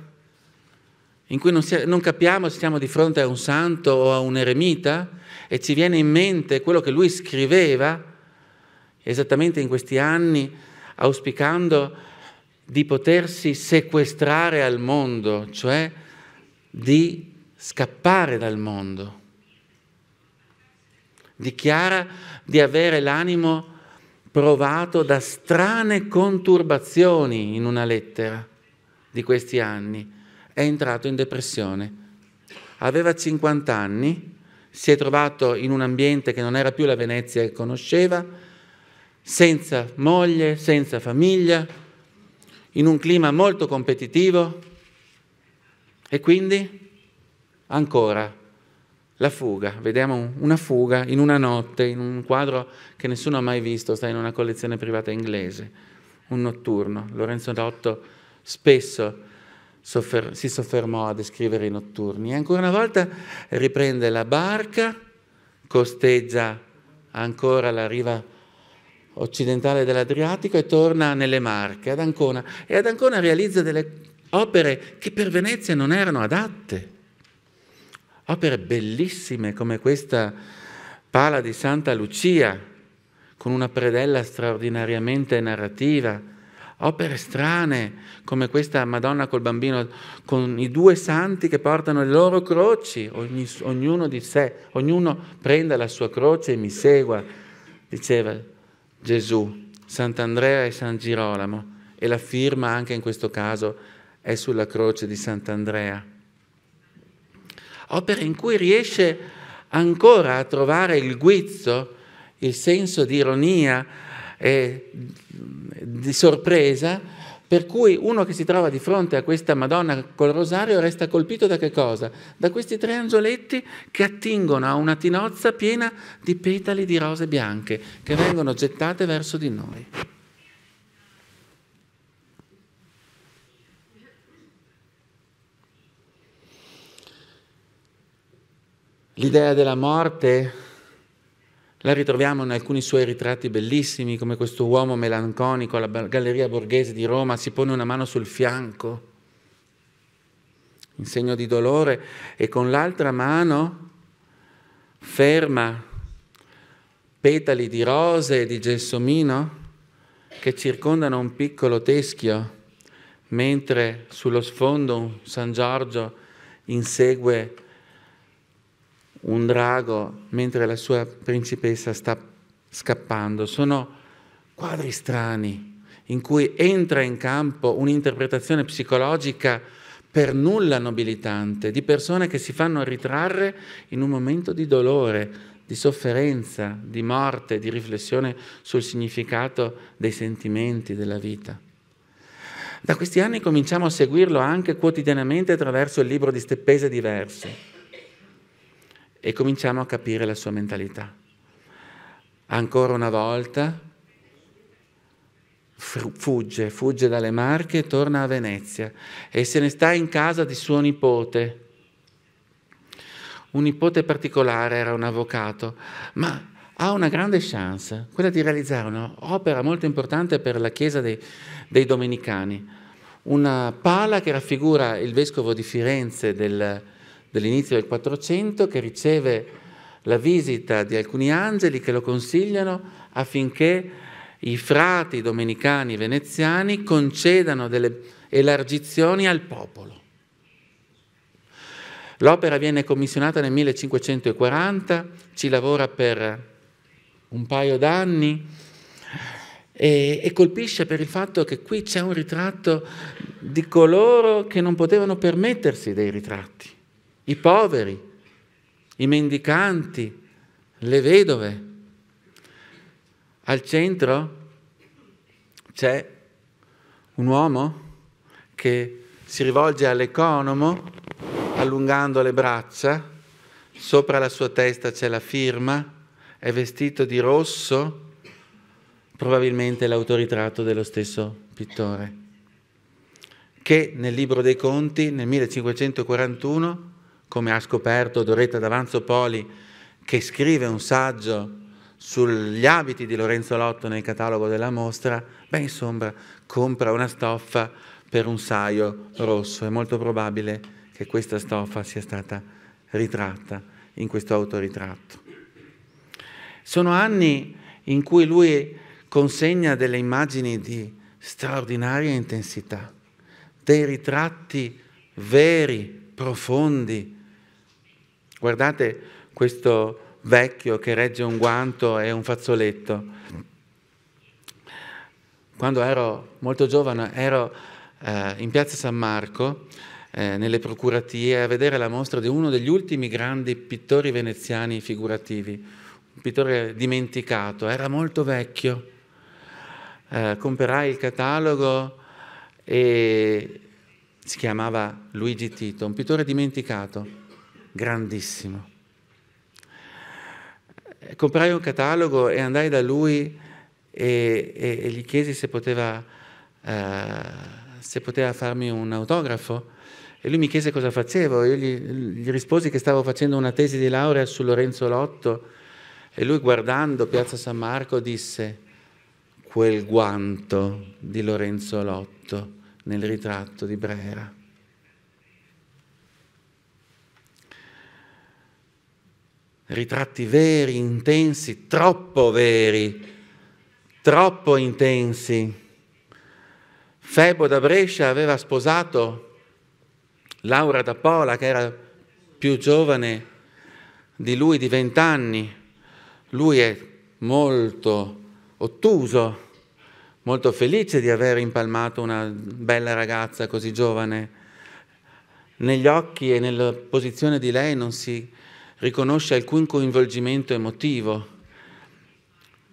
in cui non, si, non, capiamo se siamo di fronte a un santo o a un eremita e ci viene in mente quello che lui scriveva esattamente in questi anni, auspicando di potersi sequestrare al mondo, cioè di scappare dal mondo. Dichiara di avere l'animo provato da strane conturbazioni in una lettera di questi anni. È entrato in depressione. Aveva 50 anni, si è trovato in un ambiente che non era più la Venezia che conosceva, senza moglie, senza famiglia, in un clima molto competitivo e quindi ancora la fuga, vediamo una fuga in una notte, in un quadro che nessuno ha mai visto, sta in una collezione privata inglese, un notturno. Lorenzo Dotto spesso soffer- si soffermò a descrivere i notturni e ancora una volta riprende la barca, costeggia ancora la riva occidentale dell'Adriatico e torna nelle Marche, ad Ancona, e ad Ancona realizza delle opere che per Venezia non erano adatte opere bellissime come questa pala di Santa Lucia, con una predella straordinariamente narrativa, opere strane come questa Madonna col bambino, con i due santi che portano le loro croci, Ogni, ognuno di sé, ognuno prenda la sua croce e mi segua, diceva Gesù, Sant'Andrea e San Girolamo, e la firma anche in questo caso è sulla croce di Sant'Andrea opere in cui riesce ancora a trovare il guizzo, il senso di ironia e di sorpresa, per cui uno che si trova di fronte a questa Madonna col rosario resta colpito da che cosa? Da questi tre angioletti che attingono a una tinozza piena di petali di rose bianche che vengono gettate verso di noi. L'idea della morte la ritroviamo in alcuni suoi ritratti bellissimi, come questo uomo melanconico alla Galleria Borghese di Roma, si pone una mano sul fianco in segno di dolore e con l'altra mano ferma petali di rose e di gelsomino che circondano un piccolo teschio, mentre sullo sfondo San Giorgio insegue un drago mentre la sua principessa sta scappando. Sono quadri strani in cui entra in campo un'interpretazione psicologica per nulla nobilitante di persone che si fanno ritrarre in un momento di dolore, di sofferenza, di morte, di riflessione sul significato dei sentimenti della vita. Da questi anni cominciamo a seguirlo anche quotidianamente attraverso il libro di Steppese diverso e cominciamo a capire la sua mentalità. Ancora una volta fugge, fugge dalle Marche e torna a Venezia e se ne sta in casa di suo nipote. Un nipote particolare era un avvocato, ma ha una grande chance, quella di realizzare un'opera molto importante per la Chiesa dei, dei Domenicani, una pala che raffigura il vescovo di Firenze del dell'inizio del Quattrocento che riceve la visita di alcuni angeli che lo consigliano affinché i frati domenicani veneziani concedano delle elargizioni al popolo. L'opera viene commissionata nel 1540, ci lavora per un paio d'anni e, e, colpisce per il fatto che qui c'è un ritratto di coloro che non potevano permettersi dei ritratti i poveri, i mendicanti, le vedove. Al centro c'è un uomo che si rivolge all'economo allungando le braccia, sopra la sua testa c'è la firma, è vestito di rosso, probabilmente l'autoritratto dello stesso pittore, che nel libro dei conti nel 1541 come ha scoperto Doretta D'Avanzo Poli, che scrive un saggio sugli abiti di Lorenzo Lotto nel catalogo della mostra, beh insomma compra una stoffa per un saio rosso. È molto probabile che questa stoffa sia stata ritratta in questo autoritratto. Sono anni in cui lui consegna delle immagini di straordinaria intensità, dei ritratti veri, profondi, Guardate questo vecchio che regge un guanto e un fazzoletto. Quando ero molto giovane ero eh, in piazza San Marco, eh, nelle procuratie, a vedere la mostra di uno degli ultimi grandi pittori veneziani figurativi, un pittore dimenticato, era molto vecchio. Eh, comperai il catalogo e si chiamava Luigi Tito, un pittore dimenticato grandissimo. Comprai un catalogo e andai da lui e, e, e gli chiesi se poteva, eh, se poteva, farmi un autografo. E lui mi chiese cosa facevo. Io gli, gli risposi che stavo facendo una tesi di laurea su Lorenzo Lotto. E lui guardando Piazza San Marco disse quel guanto di Lorenzo Lotto nel ritratto di Brera. ritratti veri, intensi, troppo veri, troppo intensi. Febo da Brescia aveva sposato Laura da Pola, che era più giovane di lui di vent'anni. Lui è molto ottuso, molto felice di aver impalmato una bella ragazza così giovane. Negli occhi e nella posizione di lei non si riconosce alcun coinvolgimento emotivo.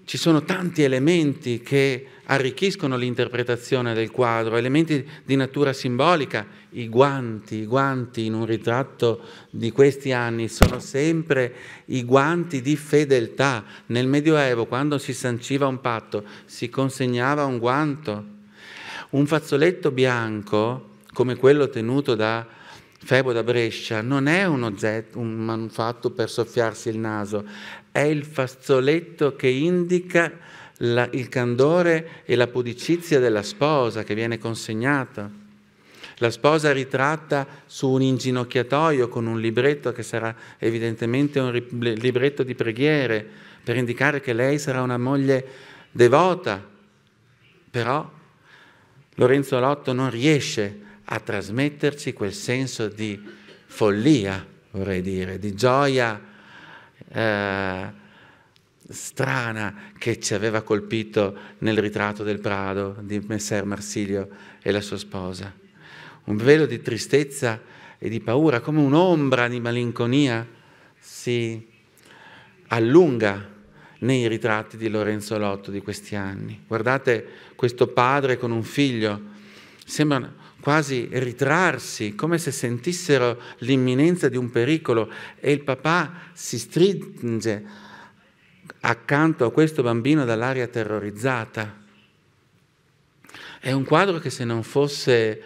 Ci sono tanti elementi che arricchiscono l'interpretazione del quadro, elementi di natura simbolica, i guanti, i guanti in un ritratto di questi anni sono sempre i guanti di fedeltà. Nel Medioevo, quando si sanciva un patto, si consegnava un guanto. Un fazzoletto bianco, come quello tenuto da Febo da Brescia non è uno Z, un manufatto per soffiarsi il naso, è il fazzoletto che indica la, il candore e la pudicizia della sposa che viene consegnata. La sposa ritratta su un inginocchiatoio con un libretto che sarà evidentemente un libretto di preghiere per indicare che lei sarà una moglie devota. Però Lorenzo Lotto non riesce a trasmetterci quel senso di follia, vorrei dire, di gioia eh, strana che ci aveva colpito nel ritratto del Prado di Messer Marsilio e la sua sposa. Un velo di tristezza e di paura, come un'ombra di malinconia, si allunga nei ritratti di Lorenzo Lotto di questi anni. Guardate questo padre con un figlio, sembra quasi ritrarsi, come se sentissero l'imminenza di un pericolo e il papà si stringe accanto a questo bambino dall'aria terrorizzata. È un quadro che se non fosse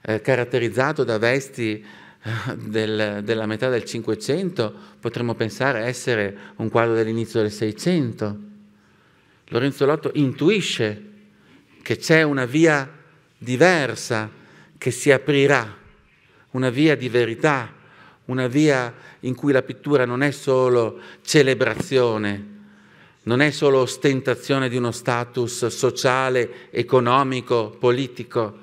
eh, caratterizzato da vesti eh, del, della metà del Cinquecento potremmo pensare essere un quadro dell'inizio del Seicento. Lorenzo Lotto intuisce che c'è una via diversa che si aprirà, una via di verità, una via in cui la pittura non è solo celebrazione, non è solo ostentazione di uno status sociale, economico, politico,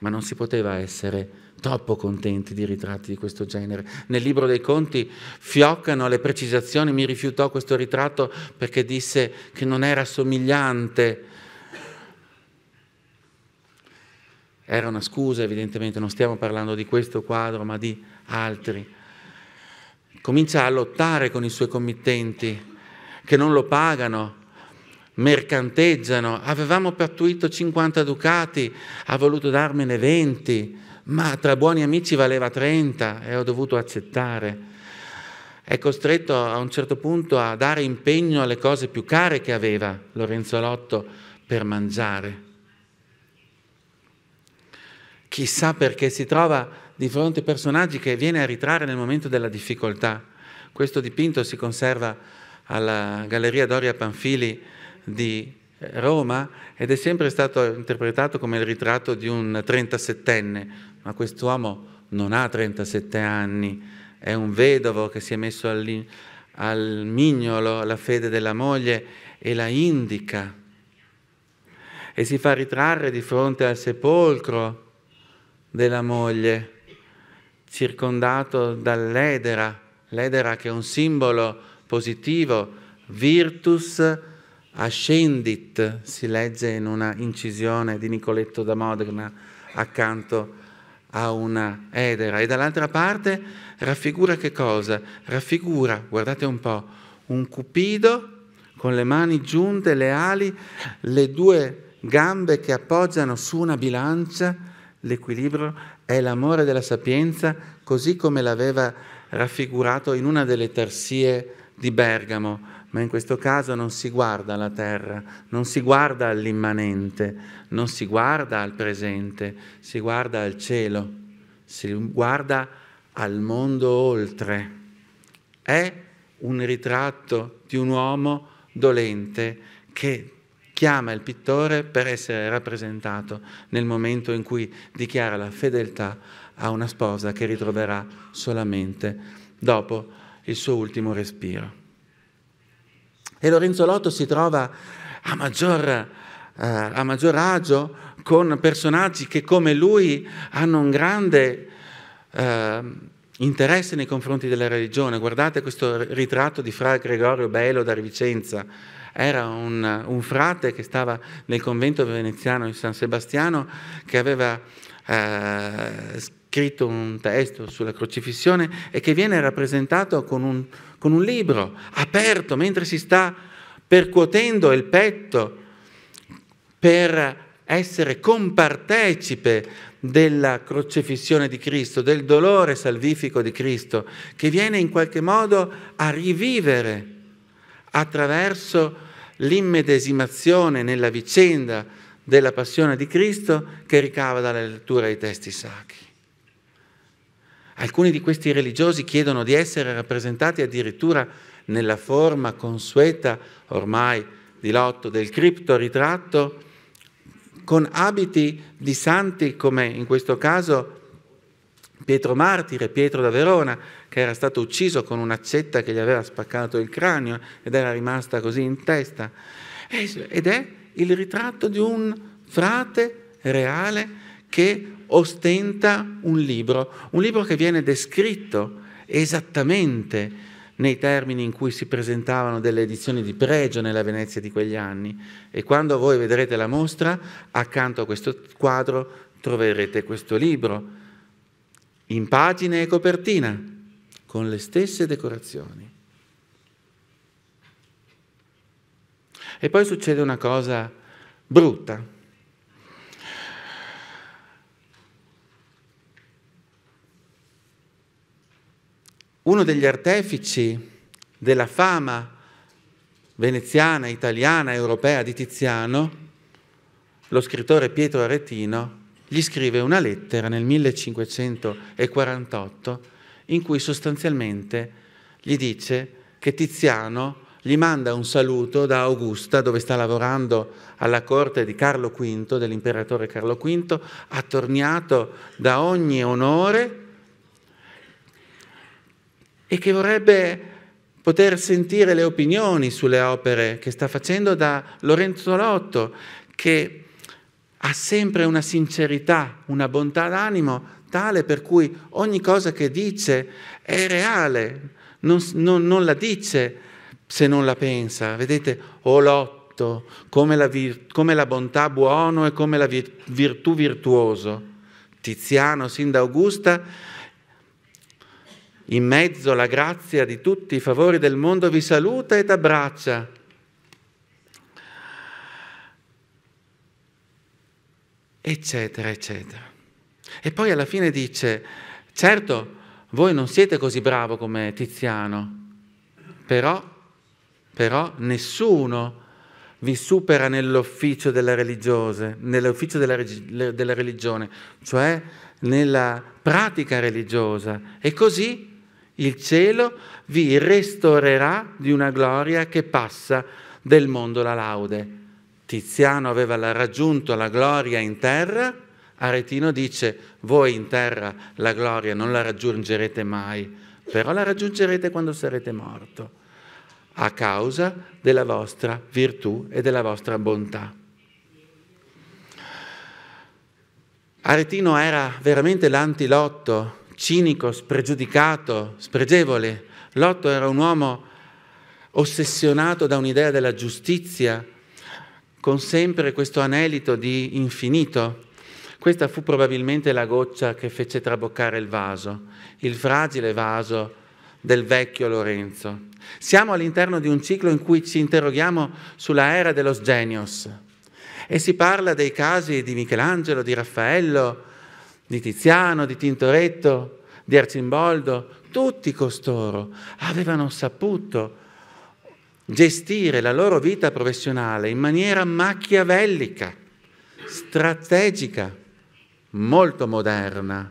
ma non si poteva essere troppo contenti di ritratti di questo genere. Nel libro dei conti fioccano le precisazioni, mi rifiutò questo ritratto perché disse che non era somigliante Era una scusa, evidentemente, non stiamo parlando di questo quadro, ma di altri. Comincia a lottare con i suoi committenti che non lo pagano, mercanteggiano. Avevamo pattuito 50 ducati, ha voluto darmene 20, ma tra buoni amici valeva 30 e ho dovuto accettare. È costretto a un certo punto a dare impegno alle cose più care che aveva Lorenzo Lotto per mangiare chissà perché si trova di fronte a personaggi che viene a ritrarre nel momento della difficoltà. Questo dipinto si conserva alla Galleria Doria Panfili di eh, Roma ed è sempre stato interpretato come il ritratto di un 37enne, ma quest'uomo non ha 37 anni, è un vedovo che si è messo al, al mignolo la fede della moglie e la indica e si fa ritrarre di fronte al sepolcro della moglie, circondato dall'edera, l'edera che è un simbolo positivo, virtus ascendit, si legge in una incisione di Nicoletto da Modena accanto a una edera. E dall'altra parte raffigura che cosa? Raffigura, guardate un po', un cupido con le mani giunte, le ali, le due gambe che appoggiano su una bilancia, L'equilibrio è l'amore della sapienza così come l'aveva raffigurato in una delle tersie di Bergamo, ma in questo caso non si guarda alla terra, non si guarda all'immanente, non si guarda al presente, si guarda al cielo, si guarda al mondo oltre. È un ritratto di un uomo dolente che chiama il pittore per essere rappresentato nel momento in cui dichiara la fedeltà a una sposa che ritroverà solamente dopo il suo ultimo respiro. E Lorenzo Lotto si trova a maggior, eh, a maggior agio con personaggi che come lui hanno un grande... Eh, interesse nei confronti della religione. Guardate questo ritratto di Fra Gregorio Bello da Vicenza, era un, un frate che stava nel convento veneziano di San Sebastiano che aveva eh, scritto un testo sulla crocifissione e che viene rappresentato con un, con un libro aperto mentre si sta percuotendo il petto per essere compartecipe della crocifissione di Cristo, del dolore salvifico di Cristo, che viene in qualche modo a rivivere attraverso l'immedesimazione nella vicenda della passione di Cristo che ricava dalla lettura dei testi sacri. Alcuni di questi religiosi chiedono di essere rappresentati addirittura nella forma consueta ormai di Lotto del criptoritratto con abiti di santi come in questo caso Pietro Martire, Pietro da Verona, che era stato ucciso con un'accetta che gli aveva spaccato il cranio ed era rimasta così in testa. Ed è il ritratto di un frate reale che ostenta un libro, un libro che viene descritto esattamente nei termini in cui si presentavano delle edizioni di pregio nella Venezia di quegli anni. E quando voi vedrete la mostra, accanto a questo quadro troverete questo libro in pagina e copertina, con le stesse decorazioni. E poi succede una cosa brutta. Uno degli artefici della fama veneziana, italiana, europea di Tiziano, lo scrittore Pietro Aretino, gli scrive una lettera nel 1548 in cui sostanzialmente gli dice che Tiziano gli manda un saluto da Augusta dove sta lavorando alla corte di Carlo V, dell'imperatore Carlo V, attorniato da ogni onore e che vorrebbe poter sentire le opinioni sulle opere che sta facendo da Lorenzo Lotto, che ha sempre una sincerità, una bontà d'animo tale per cui ogni cosa che dice è reale, non, non, non la dice se non la pensa. Vedete, o lotto, come la, vir, come la bontà buono e come la vir, virtù virtuoso. Tiziano, sin da Augusta, in mezzo alla grazia di tutti i favori del mondo vi saluta e t'abbraccia eccetera, eccetera. E poi alla fine dice, certo, voi non siete così bravo come Tiziano, però, però nessuno vi supera nell'ufficio della, nell'ufficio della, della religione, cioè nella pratica religiosa. E così il cielo vi restaurerà di una gloria che passa del mondo la laude. Tiziano aveva raggiunto la gloria in terra, Aretino dice voi in terra la gloria non la raggiungerete mai, però la raggiungerete quando sarete morto, a causa della vostra virtù e della vostra bontà. Aretino era veramente l'antilotto, cinico, spregiudicato, spregevole. Lotto era un uomo ossessionato da un'idea della giustizia, con sempre questo anelito di infinito. Questa fu probabilmente la goccia che fece traboccare il vaso, il fragile vaso del vecchio Lorenzo. Siamo all'interno di un ciclo in cui ci interroghiamo sulla era dello genius e si parla dei casi di Michelangelo, di Raffaello, di Tiziano, di Tintoretto, di Arcimboldo. Tutti costoro avevano saputo gestire la loro vita professionale in maniera machiavellica, strategica, molto moderna.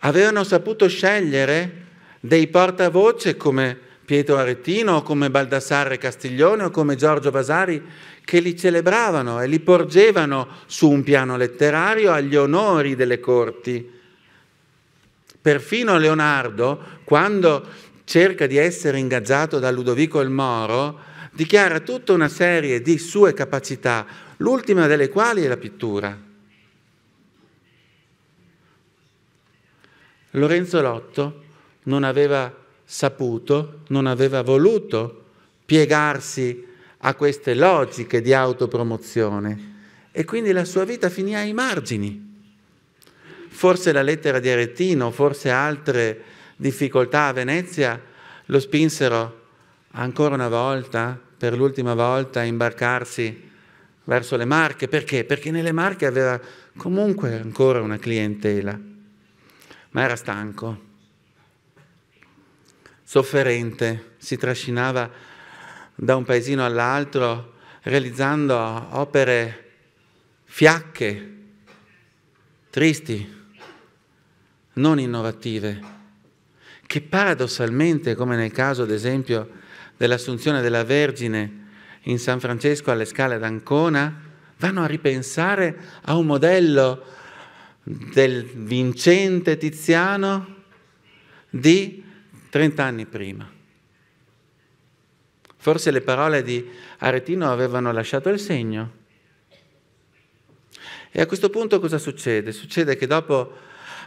Avevano saputo scegliere dei portavoce come Pietro Aretino o come Baldassarre Castiglione o come Giorgio Vasari che li celebravano e li porgevano su un piano letterario agli onori delle corti Perfino Leonardo, quando cerca di essere ingaggiato da Ludovico il Moro, dichiara tutta una serie di sue capacità, l'ultima delle quali è la pittura. Lorenzo Lotto non aveva saputo, non aveva voluto piegarsi a queste logiche di autopromozione e quindi la sua vita finì ai margini forse la lettera di Aretino, forse altre difficoltà a Venezia lo spinsero ancora una volta, per l'ultima volta, a imbarcarsi verso le Marche. Perché? Perché nelle Marche aveva comunque ancora una clientela, ma era stanco, sofferente, si trascinava da un paesino all'altro realizzando opere fiacche, tristi, non innovative, che paradossalmente, come nel caso ad esempio dell'assunzione della Vergine in San Francesco alle scale ad Ancona, vanno a ripensare a un modello del vincente Tiziano di 30 anni prima. Forse le parole di Aretino avevano lasciato il segno. E a questo punto cosa succede? Succede che dopo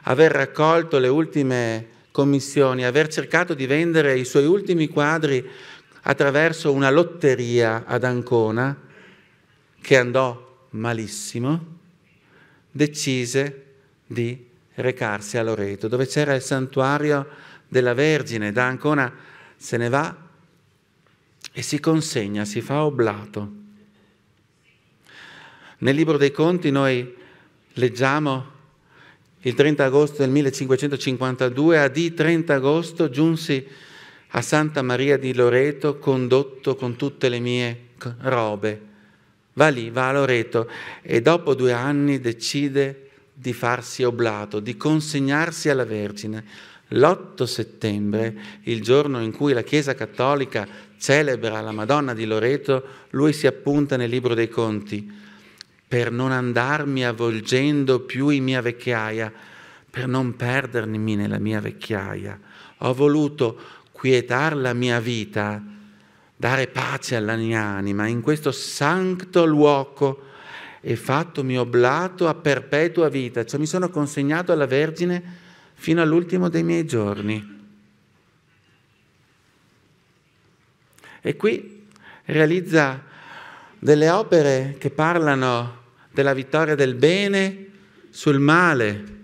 aver raccolto le ultime commissioni, aver cercato di vendere i suoi ultimi quadri attraverso una lotteria ad Ancona che andò malissimo, decise di recarsi a Loreto, dove c'era il santuario della Vergine. Da Ancona se ne va e si consegna, si fa oblato. Nel libro dei conti noi leggiamo il 30 agosto del 1552, a di 30 agosto giunsi a Santa Maria di Loreto condotto con tutte le mie robe. Va lì, va a Loreto e dopo due anni decide di farsi oblato, di consegnarsi alla Vergine. L'8 settembre, il giorno in cui la Chiesa Cattolica celebra la Madonna di Loreto, lui si appunta nel Libro dei Conti per non andarmi avvolgendo più in mia vecchiaia, per non perdermi nella mia vecchiaia. Ho voluto quietare la mia vita, dare pace alla mia anima in questo santo luogo e fattomi oblato a perpetua vita, cioè mi sono consegnato alla Vergine fino all'ultimo dei miei giorni. E qui realizza delle opere che parlano della vittoria del bene sul male,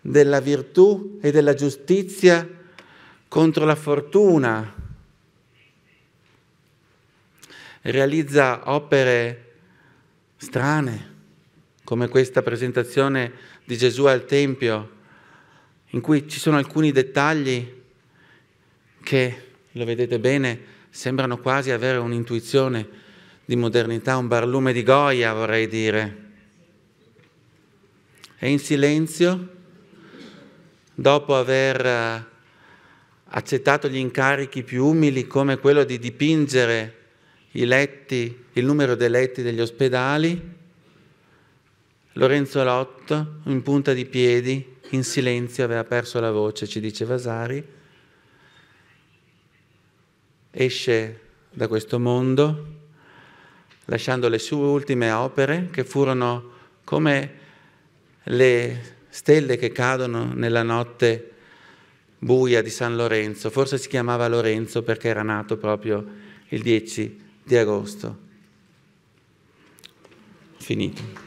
della virtù e della giustizia contro la fortuna. Realizza opere strane, come questa presentazione di Gesù al Tempio, in cui ci sono alcuni dettagli che, lo vedete bene, sembrano quasi avere un'intuizione di modernità, un barlume di goia, vorrei dire. E in silenzio, dopo aver eh, accettato gli incarichi più umili come quello di dipingere i letti, il numero dei letti degli ospedali, Lorenzo Lotto, in punta di piedi, in silenzio, aveva perso la voce, ci dice Vasari, esce da questo mondo lasciando le sue ultime opere che furono come le stelle che cadono nella notte buia di San Lorenzo, forse si chiamava Lorenzo perché era nato proprio il 10 di agosto. Finito.